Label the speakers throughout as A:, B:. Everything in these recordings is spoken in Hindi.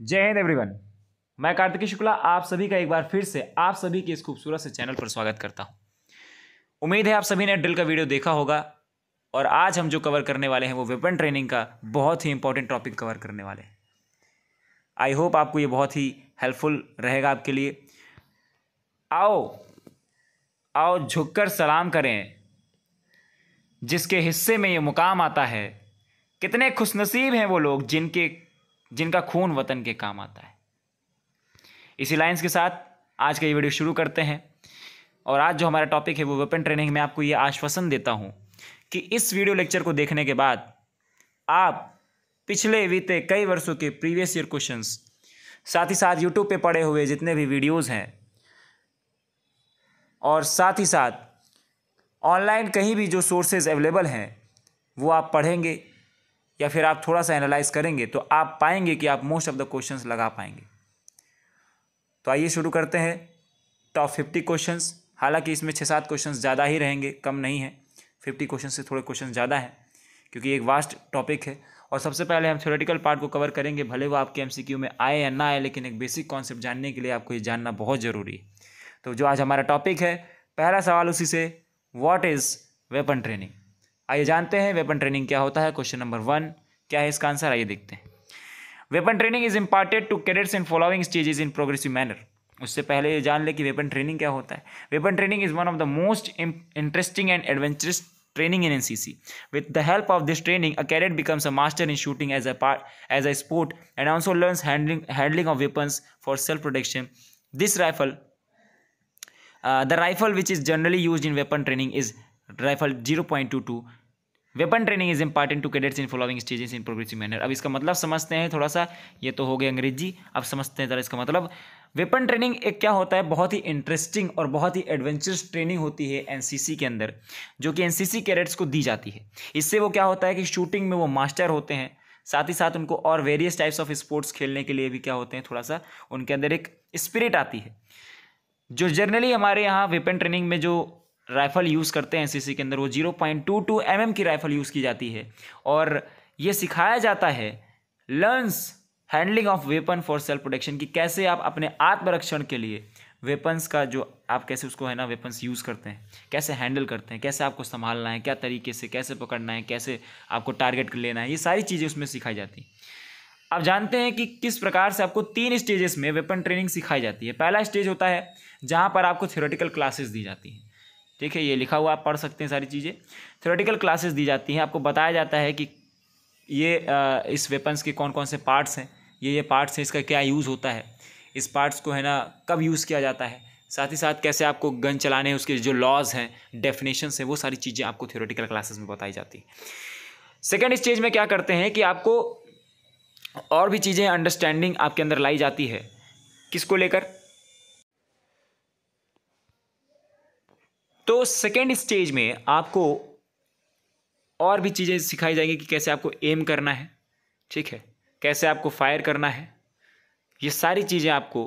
A: जय हिंद एवरीवन मैं कार्तिकी शुक्ला आप सभी का एक बार फिर से आप सभी के इस खूबसूरत से चैनल पर स्वागत करता हूं उम्मीद है आप सभी ने ड्रिल का वीडियो देखा होगा और आज हम जो कवर करने वाले हैं वो वेपन ट्रेनिंग का बहुत ही इंपॉर्टेंट टॉपिक कवर करने वाले हैं आई होप आपको ये बहुत ही हेल्पफुल रहेगा आपके लिए आओ आओ झुककर सलाम करें जिसके हिस्से में ये मुकाम आता है कितने खुशनसीब हैं वो लोग जिनके जिनका खून वतन के काम आता है इसी लाइन्स के साथ आज का ये वीडियो शुरू करते हैं और आज जो हमारा टॉपिक है वो वेपन ट्रेनिंग में आपको ये आश्वासन देता हूँ कि इस वीडियो लेक्चर को देखने के बाद आप पिछले बीते कई वर्षों के प्रीवियस ईयर क्वेश्चंस साथ ही साथ यूट्यूब पे पड़े हुए जितने भी वीडियोस हैं और साथ ही साथ ऑनलाइन कहीं भी जो सोर्सेज अवेलेबल हैं वो आप पढ़ेंगे या फिर आप थोड़ा सा एनालाइज करेंगे तो आप पाएंगे कि आप मोस्ट ऑफ द क्वेश्चंस लगा पाएंगे तो आइए शुरू करते हैं टॉप फिफ्टी क्वेश्चंस हालांकि इसमें छः सात क्वेश्चन ज़्यादा ही रहेंगे कम नहीं है फिफ्टी क्वेश्चन से थोड़े क्वेश्चन ज़्यादा हैं क्योंकि एक वास्ट टॉपिक है और सबसे पहले हम थ्योरेटिकल पार्ट को कवर करेंगे भले वो आपके एम में आए या ना आए लेकिन एक बेसिक कॉन्सेप्ट जानने के लिए आपको ये जानना बहुत ज़रूरी है तो जो आज हमारा टॉपिक है पहला सवाल उसी से व्हाट इज़ वेपन ट्रेनिंग आइए जानते हैं वेपन ट्रेनिंग क्या होता है क्वेश्चन नंबर वन क्या है इसका आंसर आइए देखते हैं weapon training is important to cadets in following stages in progressive manner उससे पहले ये जान ले कि वेपन ट्रेनिंग क्या होता है weapon training is one of the most interesting and adventurous training in NCC with the help of this training a cadet becomes a master in shooting as a part as a sport and also learn handling handling of weapons for self protection this rifle the rifle which is generally use in weapon training is rifle zero point two two weapon training is important to cadets in following stages in progressive manner अब इसका मतलब समझते हैं थोड़ा सा ये तो हो गया अंग्रेजी अब समझते हैं जरा इसका मतलब वेपन ट्रेनिंग एक क्या होता है बहुत ही इंटरेस्टिंग और बहुत ही एडवेंचरस ट्रेनिंग होती है एन के अंदर जो कि एन कैडेट्स को दी जाती है इससे वो क्या होता है कि शूटिंग में वो मास्टर होते हैं साथ ही साथ उनको और वेरियस टाइप्स ऑफ स्पोर्ट्स खेलने के लिए भी क्या होते हैं थोड़ा सा उनके अंदर एक स्पिरिट आती है जो जनरली हमारे यहाँ वेपन ट्रेनिंग में जो राइफ़ल यूज़ करते हैं एनसीसी के अंदर वो zero point two two M M की राइफ़ल यूज़ की जाती है और ये सिखाया जाता है learns handling of weapon for self protection कि कैसे आप अपने आत्मरक्षण के लिए वेपन्स का जो आप कैसे उसको है ना वेपन्स यूज़ करते हैं कैसे हैंडल करते हैं कैसे आपको संभालना है क्या तरीके से कैसे पकड़ना है कैसे आपको टारगेट लेना है ये सारी चीज़ें उसमें सिखाई जाती हैं आप जानते हैं कि किस प्रकार से आपको तीन स्टेजेस में वेपन ट्रेनिंग सिखाई जाती है पहला स्टेज होता है जहाँ पर आपको थ्योरेटिकल क्लासेस दी जाती हैं ठीक है ये लिखा हुआ आप पढ़ सकते हैं सारी चीज़ें थ्योरेटिकल क्लासेस दी जाती हैं आपको बताया जाता है कि ये आ, इस वेपन्स के कौन कौन से पार्ट्स हैं ये ये पार्ट्स हैं इसका क्या यूज़ होता है इस पार्ट्स को है ना कब यूज़ किया जाता है साथ ही साथ कैसे आपको गन चलाने हैं उसके जो लॉज हैं डेफिनेशन हैं वो सारी चीज़ें आपको थ्योरेटिकल क्लासेस में बताई जाती हैं सेकेंड स्टेज में क्या करते हैं कि आपको और भी चीज़ें अंडरस्टैंडिंग आपके अंदर लाई जाती है किसको लेकर तो सेकेंड स्टेज में आपको और भी चीज़ें सिखाई जाएंगी कि कैसे आपको एम करना है ठीक है कैसे आपको फायर करना है ये सारी चीज़ें आपको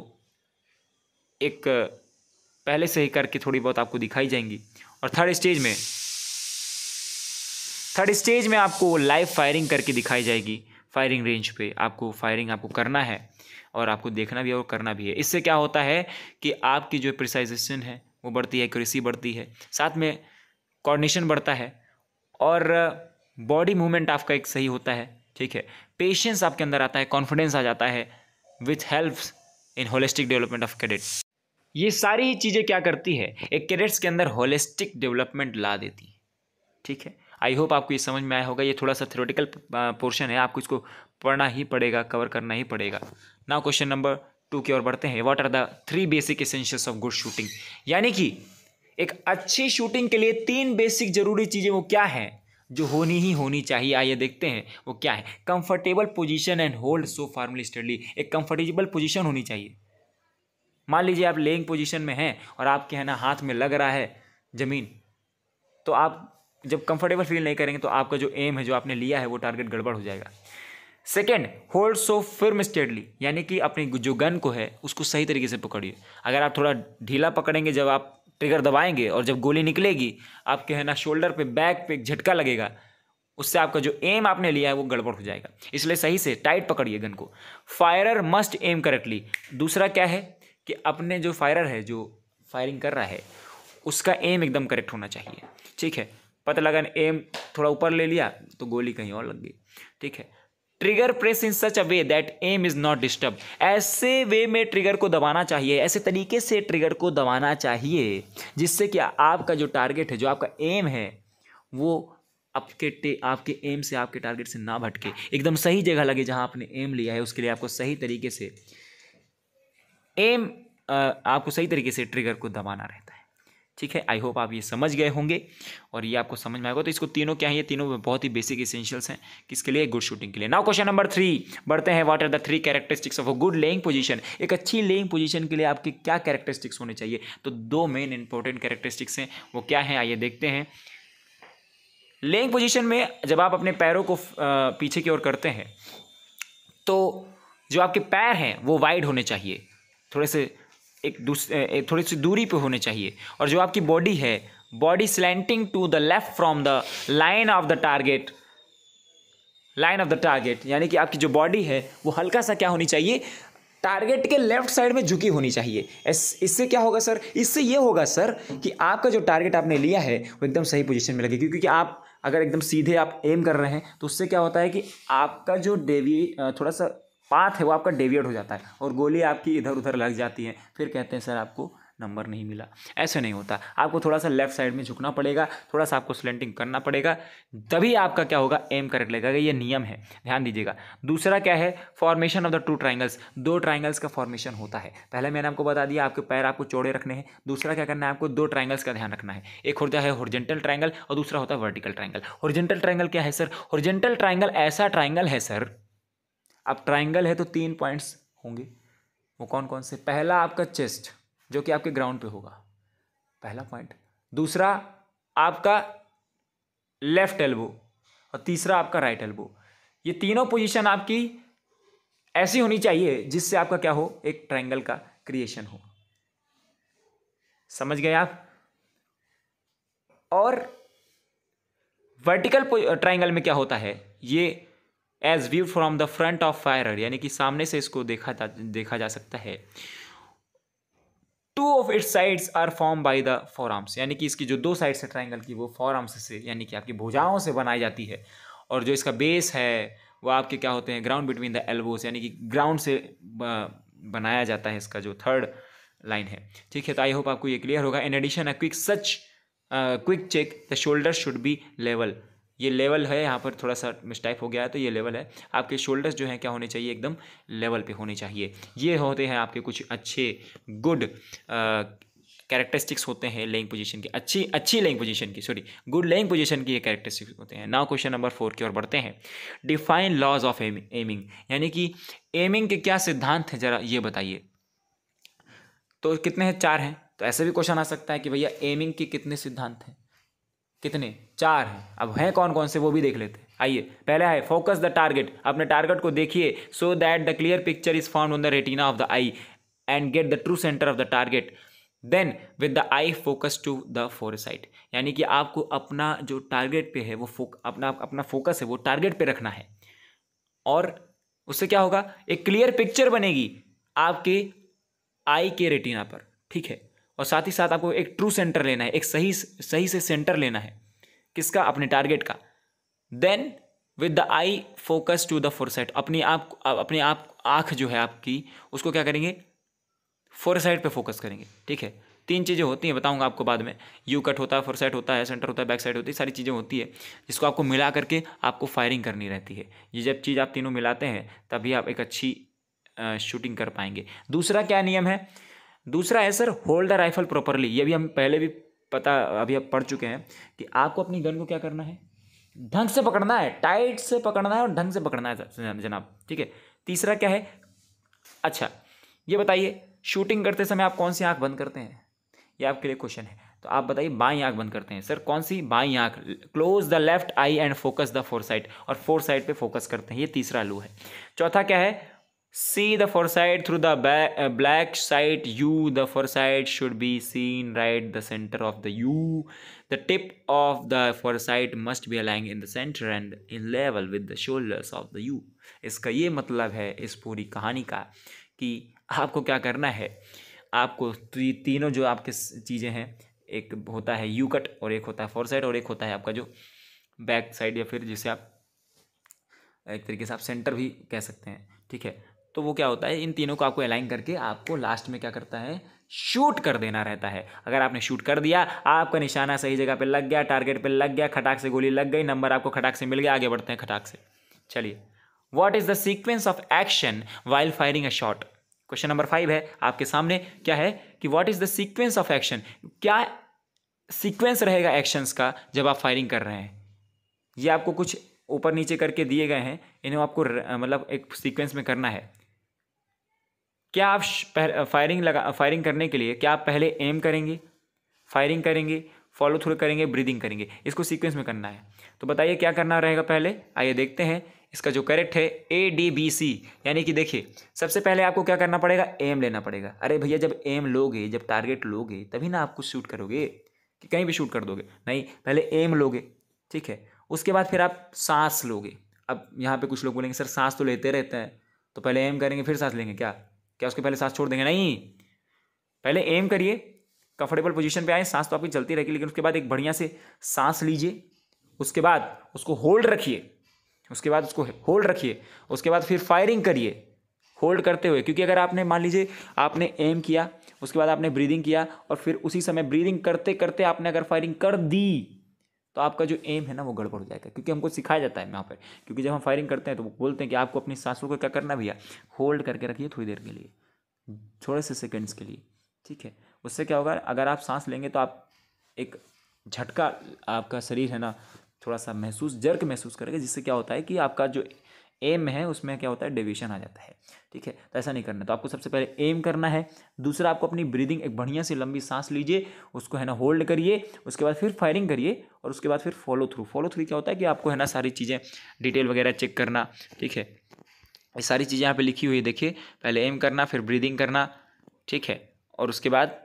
A: एक पहले से ही करके थोड़ी बहुत आपको दिखाई जाएंगी और थर्ड स्टेज में थर्ड स्टेज में आपको लाइव फायरिंग करके दिखाई जाएगी फायरिंग रेंज पे आपको फायरिंग आपको करना है और आपको देखना भी है और करना भी है इससे क्या होता है कि आपकी जो प्रिसाइजेशन है वो बढ़ती है एक्यूरेसी बढ़ती है साथ में कोऑर्डिनेशन बढ़ता है और बॉडी मूवमेंट आपका एक सही होता है ठीक है पेशेंस आपके अंदर आता है कॉन्फिडेंस आ जाता है with help in holistic development of cadet ये सारी चीज़ें क्या करती है एक कैडेट्स के अंदर होलिस्टिक डेवलपमेंट ला देती है ठीक है आई होप आपको ये समझ में आया होगा ये थोड़ा सा थ्योरेटिकल पोर्शन है आपको इसको पढ़ना ही पड़ेगा कवर करना ही पड़ेगा नाउ क्वेश्चन नंबर टू की ओर बढ़ते हैं what are the three basic essentials of good shooting यानी कि एक अच्छी शूटिंग के लिए तीन बेसिक जरूरी चीज़ें वो क्या हैं जो होनी ही होनी चाहिए आइए देखते हैं वो क्या है comfortable position and hold so firmly steadily एक कंफर्टेबल पोजीशन होनी चाहिए मान लीजिए आप लेइंग पोजीशन में हैं और आपके है ना हाथ में लग रहा है ज़मीन तो आप जब कंफर्टेबल फील नहीं करेंगे तो आपका जो एम है जो आपने लिया है वो टारगेट गड़बड़ हो जाएगा second hold so firm steadily यानी कि अपनी जो गन को है उसको सही तरीके से पकड़िए अगर आप थोड़ा ढीला पकड़ेंगे जब आप ट्रिगर दबाएंगे और जब गोली निकलेगी आपके है ना शोल्डर पे बैक पे एक झटका लगेगा उससे आपका जो एम आपने लिया है वो गड़बड़ हो जाएगा इसलिए सही से टाइट पकड़िए गन को फायरर मस्ट एम करेक्टली दूसरा क्या है कि अपने जो फायरर है जो फायरिंग कर रहा है उसका एम एकदम करेक्ट होना चाहिए ठीक है पता लगा एम थोड़ा ऊपर ले लिया तो गोली कहीं और लग गई ठीक है trigger press in such a way that aim is not disturb ऐसे वे में ट्रिगर को दबाना चाहिए ऐसे तरीके से ट्रिगर को दबाना चाहिए जिससे कि आपका जो टारगेट है जो आपका एम है वो आपके आपके एम से आपके टारगेट से ना भटके एकदम सही जगह लगे जहाँ आपने एम लिया है उसके लिए आपको सही तरीके से एम आपको सही तरीके से ट्रिगर को दबाना रहे ठीक है आई होप आप ये समझ गए होंगे और ये आपको समझ में आएगा तो इसको तीनों क्या है ये तीनों बहुत ही बेसिक इसेंशियल्स हैं किसके लिए गुड शूटिंग के लिए नाउ क्वेश्चन नंबर थ्री बढ़ते हैं what are the three characteristics of a good lying position एक अच्छी लेइंग पोजीशन के लिए आपके क्या कैरेक्टरिस्टिक्स होने चाहिए तो दो मेन इंपॉर्टेंट कैरेक्टरिस्टिक्स हैं वो क्या है आइए देखते हैं लेइंग पोजिशन में जब आप अपने पैरों को पीछे की ओर करते हैं तो जो आपके पैर हैं वो वाइड होने चाहिए थोड़े से एक दूसरे थोड़ी सी दूरी पे होने चाहिए और जो आपकी बॉडी है body slanting to the left from the line of the target line of the target यानी कि आपकी जो बॉडी है वो हल्का सा क्या होनी चाहिए टारगेट के लेफ्ट साइड में झुकी होनी चाहिए इससे क्या होगा सर इससे ये होगा सर कि आपका जो टारगेट आपने लिया है वो एकदम सही पोजीशन में लगेगी क्योंकि आप अगर एकदम सीधे आप एम कर रहे हैं तो उससे क्या होता है कि आपका जो डेवी थोड़ा सा पाथ है वो आपका डेविएट हो जाता है और गोली आपकी इधर उधर लग जाती है फिर कहते हैं सर आपको नंबर नहीं मिला ऐसे नहीं होता आपको थोड़ा सा लेफ्ट साइड में झुकना पड़ेगा थोड़ा सा आपको स्लेंटिंग करना पड़ेगा तभी आपका क्या होगा एम करेक्ट लगेगा ये नियम है ध्यान दीजिएगा दूसरा क्या है formation of the two triangles दो ट्राइंगल्स का फॉर्मेशन होता है पहले मैंने आपको बता दिया आपके पैर आपको चौड़े रखने हैं दूसरा क्या करना है आपको दो ट्राइंगल्स का ध्यान रखना है एक होता है हॉर्जेंटल ट्राइंगल और दूसरा होता है वर्टिकल ट्राइंगल होर्जेंटल ट्राइंगल क्या है सर हॉर्जेंटल ट्राइंगल ऐसा ट्राइंगल है सर अब ट्राइंगल है तो तीन पॉइंट्स होंगे वो कौन कौन से पहला आपका चेस्ट जो कि आपके ग्राउंड पे होगा पहला पॉइंट दूसरा आपका लेफ्ट एल्बो और तीसरा आपका राइट एल्बो ये तीनों पोजीशन आपकी ऐसी होनी चाहिए जिससे आपका क्या हो एक ट्रायंगल का क्रिएशन हो समझ गए आप और वर्टिकल ट्रायंगल में क्या होता है ये edge view from the front of fire यानी कि सामने से इसको देखा जा देखा जा सकता है two of its sides are form by the arms यानी कि इसकी जो दो साइड्स है ट्राइंगल की वो आर्म्स से यानी कि आपकी भुजाओं से बनाई जाती है और जो इसका बेस है वो आपके क्या होते हैं ग्राउंड बिटवीन द एल्बोस यानी कि ग्राउंड से बनाया जाता है इसका जो थर्ड लाइन है ठीक है तो आई होप आपको ये क्लियर होगा in addition a quick such quick check the shoulder should be level ये लेवल है यहाँ पर थोड़ा सा मिस्टाइप हो गया है तो ये लेवल है आपके शोल्डर्स जो हैं क्या होने चाहिए एकदम लेवल पे होने चाहिए ये होते हैं आपके कुछ अच्छे गुड कैरेक्टरिस्टिक्स होते हैं लेइंग पोजीशन की अच्छी अच्छी लेइंग पोजीशन की सॉरी गुड लेइंग पोजीशन की ये कैरेक्टरिस्टिक्स होते हैं नाउ क्वेश्चन नंबर फोर की ओर बढ़ते हैं डिफाइन लॉज ऑफ एमिंग यानी कि एमिंग के क्या सिद्धांत हैं जरा ये बताइए तो कितने हैं चार हैं तो ऐसे भी क्वेश्चन आ सकता है कि भैया एमिंग के कितने सिद्धांत हैं कितने चार हैं अब हैं कौन कौन से वो भी देख लेते हैं आइए पहला है फोकस द टारगेट अपने टारगेट को देखिए so that the clear picture is found on the retina of the eye and get the true centre of the target then with the eye focus to the foresight यानी कि आपको अपना जो टारगेट पे है वो फोक अपना अपना फोकस है वो टारगेट पे रखना है और उससे क्या होगा एक क्लियर पिक्चर बनेगी आपके आई के रेटिना पर ठीक है और साथ ही साथ आपको एक ट्रू सेंटर लेना है एक सही सही से सेंटर लेना है किसका अपने टारगेट का then with the eye focus to the foresight अपनी आप अपने आप आँख जो है आपकी उसको क्या करेंगे फोरसाइट पे फोकस करेंगे ठीक है तीन चीज़ें होती हैं बताऊंगा आपको बाद में यू कट होता है फोरसाइट होता है सेंटर होता है बैक साइड होती है सारी चीज़ें होती है जिसको आपको मिला करके आपको फायरिंग करनी रहती है ये जब चीज़ आप तीनों मिलाते हैं तभी आप एक अच्छी शूटिंग कर पाएंगे दूसरा क्या नियम है दूसरा है sir hold the rifle properly ये भी हम पहले भी पता अभी आप पढ़ चुके हैं कि आपको अपनी गन को क्या करना है ढंग से पकड़ना है टाइट से पकड़ना है और ढंग से पकड़ना है जनाब ठीक है तीसरा क्या है अच्छा ये बताइए शूटिंग करते समय आप कौन सी आँख बंद करते हैं ये आपके लिए क्वेश्चन है तो आप बताइए बाई आंख बंद करते हैं सर कौन सी बाई आंख close the left eye and focus the foresight और फोर साइड पर फोकस करते हैं ये तीसरा लू है चौथा क्या है See the foresight through the black sight U. The foresight should be seen right the center of the U. The tip of the foresight must be aligned in the center and in level with the shoulders of the U. इसका ये मतलब है इस पूरी कहानी का कि आपको क्या करना है आपको ती, तीनों जो आपके चीज़ें हैं एक होता है यू कट और एक होता है फोर साइड और एक होता है आपका जो बैक साइड या फिर जिसे आप एक तरीके से आप सेंटर भी कह सकते हैं ठीक है तो वो क्या होता है इन तीनों को आपको अलाइन करके आपको लास्ट में क्या करता है शूट कर देना रहता है अगर आपने शूट कर दिया आपका निशाना सही जगह पे लग गया टारगेट पे लग गया खटाक से गोली लग गई नंबर आपको खटाक से मिल गया आगे बढ़ते हैं खटाक से चलिए what is the sequence of action while firing a shot question number five है आपके सामने क्या है कि what is the sequence of action क्या सीक्वेंस रहेगा एक्शंस का जब आप फायरिंग कर रहे हैं ये आपको कुछ ऊपर नीचे करके दिए गए हैं इन्हें आपको मतलब एक सीक्वेंस में करना है क्या आप फायरिंग लगा फायरिंग करने के लिए क्या आप पहले एम करेंगे फायरिंग करेंगे फॉलो थ्रू करेंगे ब्रीदिंग करेंगे इसको सीक्वेंस में करना है तो बताइए क्या करना रहेगा पहले आइए देखते हैं इसका जो करेक्ट है ए डी बी सी यानी कि देखिए सबसे पहले आपको क्या करना पड़ेगा एम लेना पड़ेगा अरे भैया जब एम लोगे जब टारगेट लोगे तभी ना आप कुछ शूट करोगे कि कहीं भी शूट कर दोगे नहीं पहले एम लोगे ठीक है उसके बाद फिर आप सांस लोगे अब यहाँ पे कुछ लोग बोलेंगे सर सांस तो लेते रहते हैं तो पहले एम करेंगे फिर सांस लेंगे क्या क्या उसके पहले सांस छोड़ देंगे नहीं पहले एम करिए कंफर्टेबल पोजीशन पे आए सांस तो आपकी चलती रहेगी लेकिन उसके बाद एक बढ़िया से सांस लीजिए उसके बाद उसको होल्ड रखिए उसके बाद उसको होल्ड रखिए उसके बाद फिर फायरिंग करिए होल्ड करते हुए क्योंकि अगर आपने मान लीजिए आपने एम किया उसके बाद आपने ब्रीदिंग किया और फिर उसी समय ब्रीदिंग करते करते आपने अगर फायरिंग कर दी तो आपका जो एम है ना वो गड़बड़ हो जाएगा क्योंकि हमको सिखाया जाता है यहाँ पर क्योंकि जब हम फायरिंग करते हैं तो वो बोलते हैं कि आपको अपनी सांसों को क्या करना भैया होल्ड करके रखिए थोड़ी देर के लिए थोड़े से सेकेंड्स के लिए ठीक है उससे क्या होगा अगर आप सांस लेंगे तो आप एक झटका आपका शरीर है ना थोड़ा सा महसूस जर्क महसूस करेगा जिससे क्या होता है कि आपका जो एम है उसमें क्या होता है डिविशन आ जाता है ठीक है तो ऐसा नहीं करना तो आपको सबसे पहले एम करना है दूसरा आपको अपनी ब्रीदिंग एक बढ़िया सी लंबी सांस लीजिए उसको है ना होल्ड करिए उसके बाद फिर फायरिंग करिए और उसके बाद फिर फॉलो थ्रू फॉलो थ्रू क्या होता है कि आपको है ना सारी चीज़ें डिटेल वगैरह चेक करना ठीक है ये सारी चीज़ें यहाँ पर लिखी हुई है देखिए पहले एम करना फिर ब्रीदिंग करना ठीक है और उसके बाद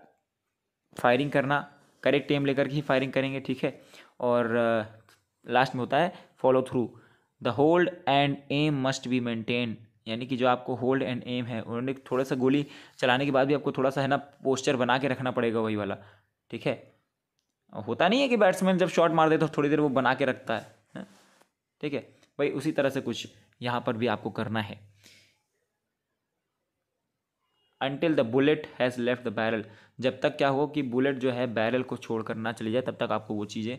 A: फायरिंग करना करेक्ट एम लेकर के ही फायरिंग करेंगे ठीक है और लास्ट uh, में होता है follow through the hold and aim must be maintain यानी कि जो आपको होल्ड एंड एम है उन्होंने थोड़ा सा गोली चलाने के बाद भी आपको थोड़ा सा है ना पोस्चर बना के रखना पड़ेगा वही वाला ठीक है होता नहीं है कि बैट्समैन जब शॉट मार दे तो थोड़ी देर वो बना के रखता है ठीक है भाई उसी तरह से कुछ यहाँ पर भी आपको करना है until the bullet has left the barrel जब तक क्या हो कि बुलेट जो है बैरल को छोड़ कर ना चली जाए तब तक आपको वो चीज़ें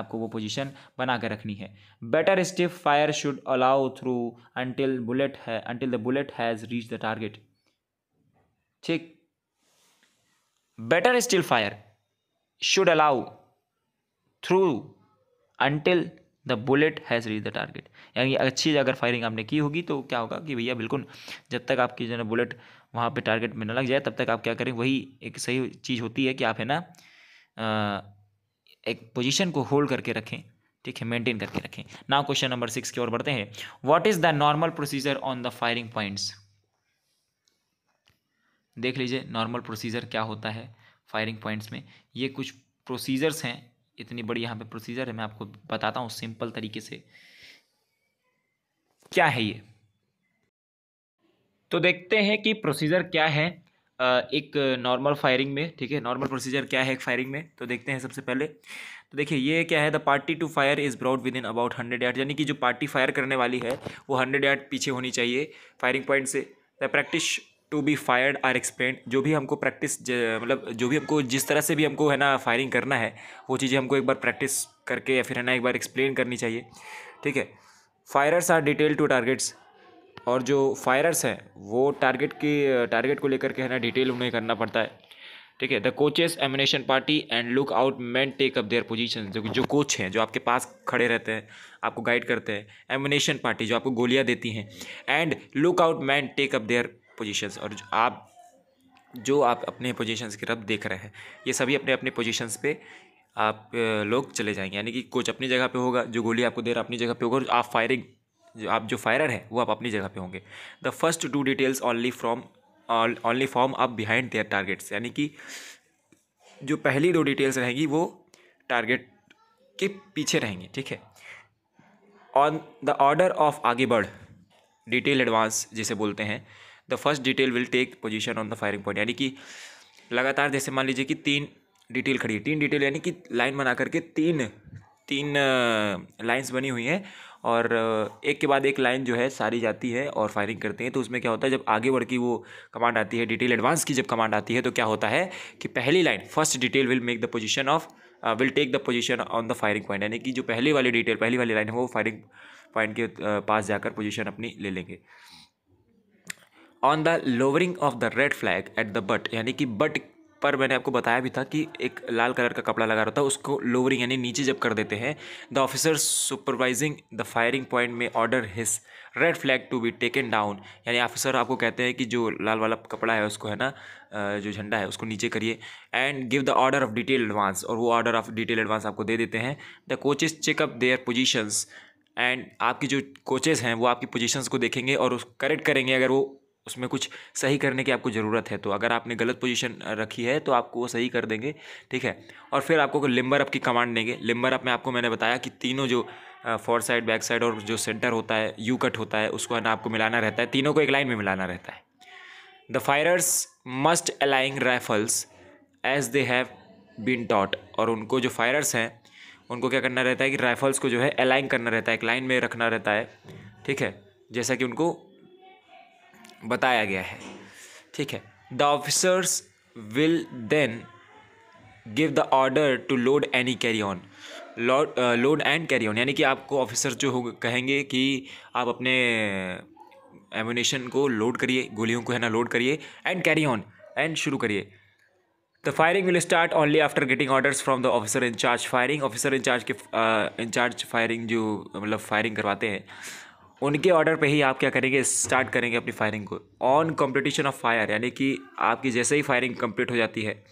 A: आपको वो पोजीशन बना कर रखनी है better stiff fire should allow through until bullet है until the bullet has reach the target ठीक better still fire should allow through until the bullet has reach the target यानी अच्छी अगर फायरिंग आपने की होगी तो क्या होगा कि भैया बिल्कुल जब तक आपकी जो है बुलेट वहाँ पे टारगेट में ना लग जाए तब तक आप क्या करें वही एक सही चीज़ होती है कि आप है ना एक पोजीशन को होल्ड करके रखें ठीक है मेंटेन करके रखें नाउ क्वेश्चन नंबर सिक्स की ओर बढ़ते हैं what is the normal procedure on the firing points देख लीजिए नॉर्मल प्रोसीजर क्या होता है फायरिंग पॉइंट्स में ये कुछ प्रोसीजर्स हैं इतनी बड़ी यहाँ पे प्रोसीजर है मैं आपको बताता हूँ सिंपल तरीके से क्या है ये तो देखते हैं कि प्रोसीजर क्या है एक नॉर्मल फायरिंग में ठीक है नॉर्मल प्रोसीजर क्या है एक फायरिंग में तो देखते हैं सबसे पहले तो देखिए ये क्या है the party to fire is broad within about hundred yard यानी कि जो पार्टी फायर करने वाली है वो हंड्रेड यार्ड पीछे होनी चाहिए फायरिंग पॉइंट से the practice to be fired are explain जो भी हमको प्रैक्टिस मतलब जो भी हमको जिस तरह से भी हमको है ना फायरिंग करना है वो चीज़ें हमको एक बार प्रैक्टिस करके या फिर है ना एक बार एक्सप्लेन करनी चाहिए ठीक है firers are detail to targets और जो फायरर्स हैं वो टारगेट की टारगेट को लेकर के है ना डिटेल उन्हें करना पड़ता है ठीक है the coaches ammunition party and look out man take up their position जो जो कोच हैं जो आपके पास खड़े रहते हैं आपको गाइड करते हैं एमिनेशन पार्टी जो आपको गोलियां देती हैं and look out man take up their position और आप जो आप अपने पोजिशन की तरफ देख रहे हैं ये सभी अपने अपने पोजिशन पे आप लोग चले जाएंगे यानी कि कोच अपनी जगह पे होगा जो गोली आपको दे रहा अपनी जगह पे होगा और आप फायरिंग जो आप जो फायरर है वो आप अपनी जगह पे होंगे the first two details only from only form up behind their targets यानी कि जो पहली दो डिटेल्स रहेंगी वो टारगेट के पीछे रहेंगी ठीक है ऑन द ऑर्डर ऑफ आगे बढ़ डिटेल एडवांस जिसे बोलते हैं the first detail will take position on the firing point यानी कि लगातार जैसे मान लीजिए कि तीन डिटेल खड़ी है तीन डिटेल यानी कि लाइन बना करके तीन तीन लाइंस बनी हुई हैं और एक के बाद एक लाइन जो है सारी जाती है और फायरिंग करते हैं तो उसमें क्या होता है जब आगे बढ़ की वो कमांड आती है डिटेल एडवांस की जब कमांड आती है तो क्या होता है कि पहली line first detail will make the position of will take the position on the firing point यानी कि जो पहली वाली डिटेल पहली वाली लाइन है वो फायरिंग पॉइंट के पास जाकर पोजिशन अपनी ले लेंगे on the lowering of the red flag at the butt यानी कि बट पर मैंने आपको बताया भी था कि एक लाल कलर का कपड़ा लगा रहा था उसको लोवरिंग यानी नीचे जब कर देते हैं the officer supervising the firing point में order his red flag to be taken down यानी ऑफिसर आपको कहते हैं कि जो लाल वाला कपड़ा है उसको है ना जो झंडा है उसको नीचे करिए and give the order of detail advance और वो ऑर्डर ऑफ डिटेल एडवांस आपको दे देते हैं the coaches checkup their positions and आपकी जो कोचेज़ हैं वो आपकी पोजीशंस को देखेंगे और उस करेक्ट करेंगे अगर वो उसमें कुछ सही करने की आपको ज़रूरत है तो अगर आपने गलत पोजीशन रखी है तो आपको वो सही कर देंगे ठीक है और फिर आपको लिम्बर अप की कमांड देंगे लिम्बर अप में आपको मैंने बताया कि तीनों जो फोर साइड बैक साइड और जो सेंटर होता है यू कट होता है उसको आपको मिलाना रहता है तीनों को एक लाइन में मिलाना रहता है the firers must aligning rifles as they have been taught और उनको जो फायरर्स हैं उनको क्या करना रहता है कि राइफल्स को जो है अलाइन करना रहता है एक लाइन में रखना रहता है ठीक है जैसा कि उनको बताया गया है ठीक है the officers will then give the order to load any carry on load load and carry on यानी कि आपको ऑफिसर जो हो कहेंगे कि आप अपने एम्यूनेशन uh, को लोड करिए गोलियों को है ना लोड करिए एंड कैरी ऑन एंड शुरू करिए the firing will start only after getting orders from the officer incharge firing officer incharge के इंचार्ज uh, फायरिंग जो मतलब फायरिंग करवाते हैं उनके ऑर्डर पे ही आप क्या करेंगे स्टार्ट करेंगे अपनी फायरिंग को ऑन कंपटीशन ऑफ फायर यानी कि आपकी जैसे ही फायरिंग कंप्लीट हो जाती है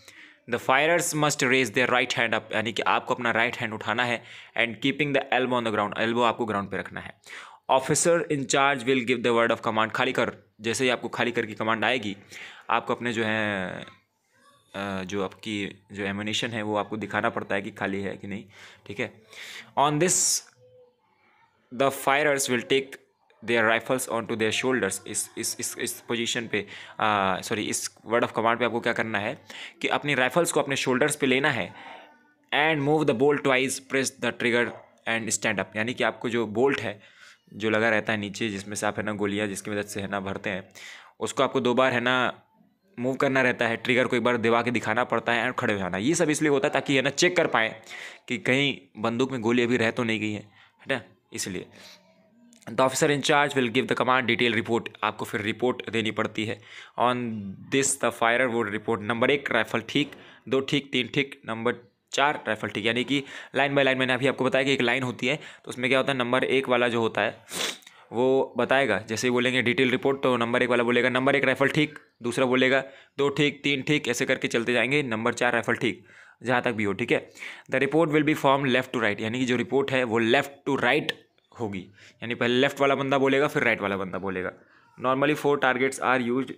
A: the firers must raise their right hand up यानी कि आपको अपना राइट हैंड उठाना है and keeping the elbow on the ground elbow आपको ग्राउंड पे रखना है officer incharge will give the word of command खाली कर जैसे ही आपको खाली कर की कमांड आएगी आपको अपने जो है जो आपकी जो एमिनेशन है वो आपको दिखाना पड़ता है कि खाली है कि नहीं ठीक है on this the firers will take their rifles on to their shoulders इस इस इस पोजीशन पे सॉरी इस वर्ड ऑफ कमांड पे आपको क्या करना है कि अपनी राइफल्स को अपने शोल्डर्स पे लेना है and move the bolt wise press the trigger and stand up यानी कि आपको जो बोल्ट है जो लगा रहता है नीचे जिसमें से आप है ना गोलियाँ जिसकी मदद से है ना भरते हैं उसको आपको दो बार है ना मूव करना रहता है ट्रिगर को एक बार दबा के दिखाना पड़ता है एंड खड़े हो जाना ये सब इसलिए होता है ताकि है ना चेक कर पाएँ कि कहीं बंदूक में गोली अभी रह तो नहीं गई है है ना इसलिए the officer incharge will give the command detail report आपको फिर रिपोर्ट देनी पड़ती है on this the fire would report number एक राइफल ठीक दो ठीक तीन ठीक नंबर चार राइफल ठीक यानी कि लाइन बाय लाइन मैंने अभी आपको बताया कि एक लाइन होती है तो उसमें क्या होता है नंबर एक वाला जो होता है वो बताएगा जैसे बोलेंगे डिटेल रिपोर्ट तो नंबर एक वाला बोलेगा नंबर एक राइफल ठीक दूसरा बोलेगा दो ठीक तीन ठीक ऐसे करके चलते जाएंगे नंबर चार राइफल ठीक जहाँ तक भी हो ठीक है the report will be form left to right यानी कि जो रिपोर्ट है वो लेफ्ट टू राइट होगी यानी पहले लेफ्ट वाला बंदा बोलेगा फिर राइट वाला बंदा बोलेगा normally four targets are use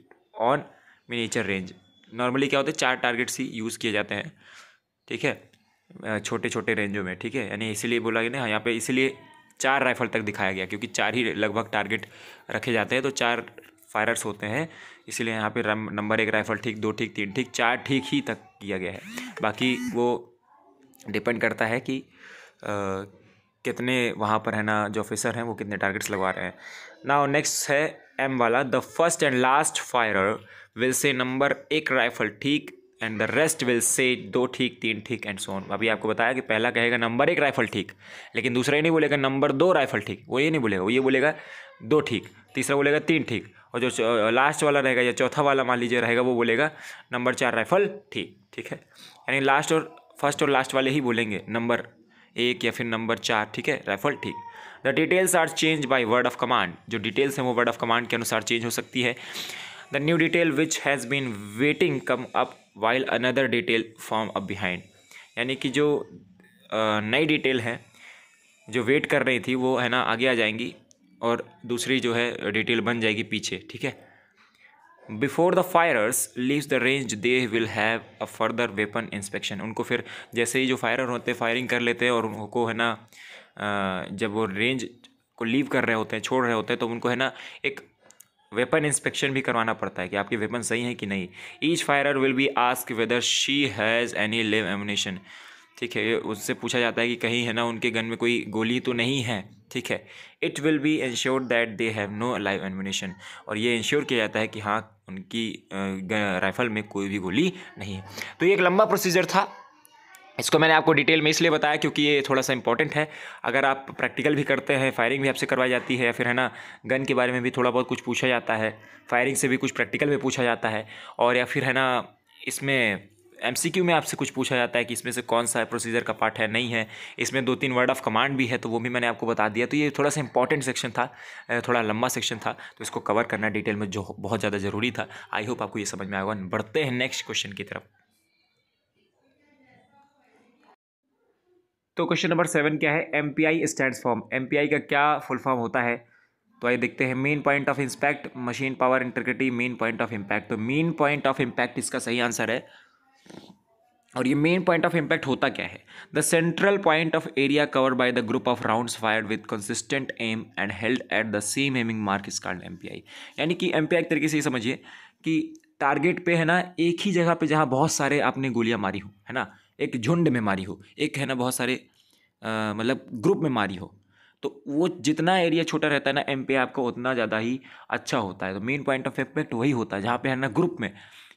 A: on miniature range normally क्या होता है चार टारगेट्स ही यूज़ किए जाते हैं ठीक है छोटे छोटे रेंजों में ठीक है यानी इसीलिए बोला गया ना यहाँ पे इसीलिए चार राइफल तक दिखाया गया क्योंकि चार ही लगभग टारगेट रखे जाते हैं तो चार फायरर्स होते हैं इसलिए यहाँ पे नंबर एक राइफल ठीक दो ठीक तीन ठीक चार ठीक ही तक किया गया है बाकी वो डिपेंड करता है कि आ, कितने वहाँ पर है ना जो ऑफिसर हैं वो कितने टारगेट्स लगवा रहे हैं ना नेक्स्ट है एम वाला the first and last firer will say number एक राइफल ठीक and the rest will say दो ठीक तीन ठीक एंड सोन अभी आपको बताया कि पहला कहेगा नंबर एक राइफल ठीक लेकिन दूसरा ये नहीं बोलेगा नंबर दो राइफल ठीक वो ये नहीं बोलेगा वो ये बोलेगा दो ठीक तीसरा बोलेगा तीन ठीक और जो लास्ट वाला रहेगा या चौथा वाला मान लीजिए रहेगा वो बोलेगा नंबर चार राइफल ठीक ठीक है यानी लास्ट और फर्स्ट और लास्ट वाले ही बोलेंगे नंबर एक या फिर नंबर चार ठीक है राइफल ठीक the details are change by word of command जो डिटेल्स हैं वो वर्ड ऑफ कमांड के अनुसार चेंज हो सकती है the new detail which has been waiting come up while another detail form up behind यानी कि जो नई डिटेल है जो वेट कर रही थी वो है ना आगे आ जाएंगी और दूसरी जो है डिटेल बन जाएगी पीछे ठीक है before the firers leave the range they will have a further weapon inspection उनको फिर जैसे ही जो फायरर होते हैं फायरिंग कर लेते हैं और उनको है ना जब वो रेंज को लीव कर रहे होते हैं छोड़ रहे होते हैं तो उनको है ना एक वेपन इंस्पेक्शन भी करवाना पड़ता है कि आपके वेपन सही है कि नहीं each firer will be ask whether she has any live ammunition ठीक है उससे पूछा जाता है कि कहीं है ना उनके गन में कोई गोली तो नहीं है ठीक है it will be ensure that they have no live ammunition और ये इंश्योर किया जाता है कि हाँ उनकी राइफल में कोई भी गोली नहीं है तो ये एक लंबा प्रोसीजर था इसको मैंने आपको डिटेल में इसलिए बताया क्योंकि ये थोड़ा सा इंपॉर्टेंट है अगर आप प्रैक्टिकल भी करते हैं फायरिंग भी आपसे करवाई जाती है या फिर है ना गन के बारे में भी थोड़ा बहुत कुछ पूछा जाता है फायरिंग से भी कुछ प्रैक्टिकल में पूछा जाता है और या फिर है ना इसमें एमसीक्यू में आपसे कुछ पूछा जाता है कि इसमें से कौन सा है प्रोसीजर का पार्ट है नहीं है इसमें दो तीन वर्ड ऑफ कमांड भी है तो वो भी मैंने आपको बता दिया तो ये थोड़ा सा इंपॉर्टेंट सेक्शन था थोड़ा लंबा सेक्शन था तो इसको कवर करना डिटेल में जो बहुत ज़्यादा ज़रूरी था आई होप आपको ये समझ में आएगा बढ़ते हैं नेक्स्ट क्वेश्चन की तरफ तो क्वेश्चन नंबर सेवन क्या है M P I stand form M P I का क्या फुल फॉर्म होता है तो आइए देखते हैं mean point of impact machine power integrity mean point of impact तो मेन पॉइंट ऑफ इम्पैक्ट इसका सही आंसर है और ये मेन पॉइंट ऑफ इम्पैक्ट होता क्या है the central point of area covered by the group of rounds fired with consistent aim and held at the same aiming mark is called M यानी कि एम एक तरीके से ये समझिए कि टारगेट पे है ना एक ही जगह पे जहाँ बहुत सारे आपने गोलियाँ मारी हो है ना एक झुंड में मारी हो एक है ना बहुत सारे मतलब ग्रुप में मारी हो तो वो जितना एरिया छोटा रहता है ना एम आपका उतना ज़्यादा ही अच्छा होता है तो मेन पॉइंट ऑफ इम्पैक्ट वही होता है जहाँ पे है ना ग्रुप में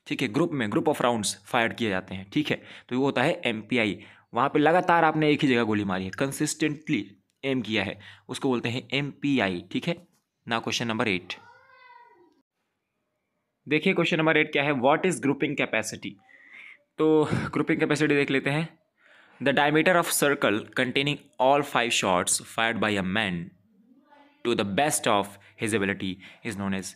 A: ठीक है ग्रुप में ग्रुप ऑफ राउंड्स फायर किए जाते हैं ठीक है तो वो होता है एम पी आई वहाँ पर लगातार आपने एक ही जगह गोली मारी है कंसिस्टेंटली एम किया है उसको बोलते हैं एम पी आई ठीक है ना क्वेश्चन नंबर एट देखिए क्वेश्चन नंबर एट क्या है व्हाट इज़ ग्रुपिंग कैपेसिटी तो ग्रुपिंग कैपेसिटी देख लेते हैं the diameter of circle containing all five shots fired by a man to the best of his ability is known as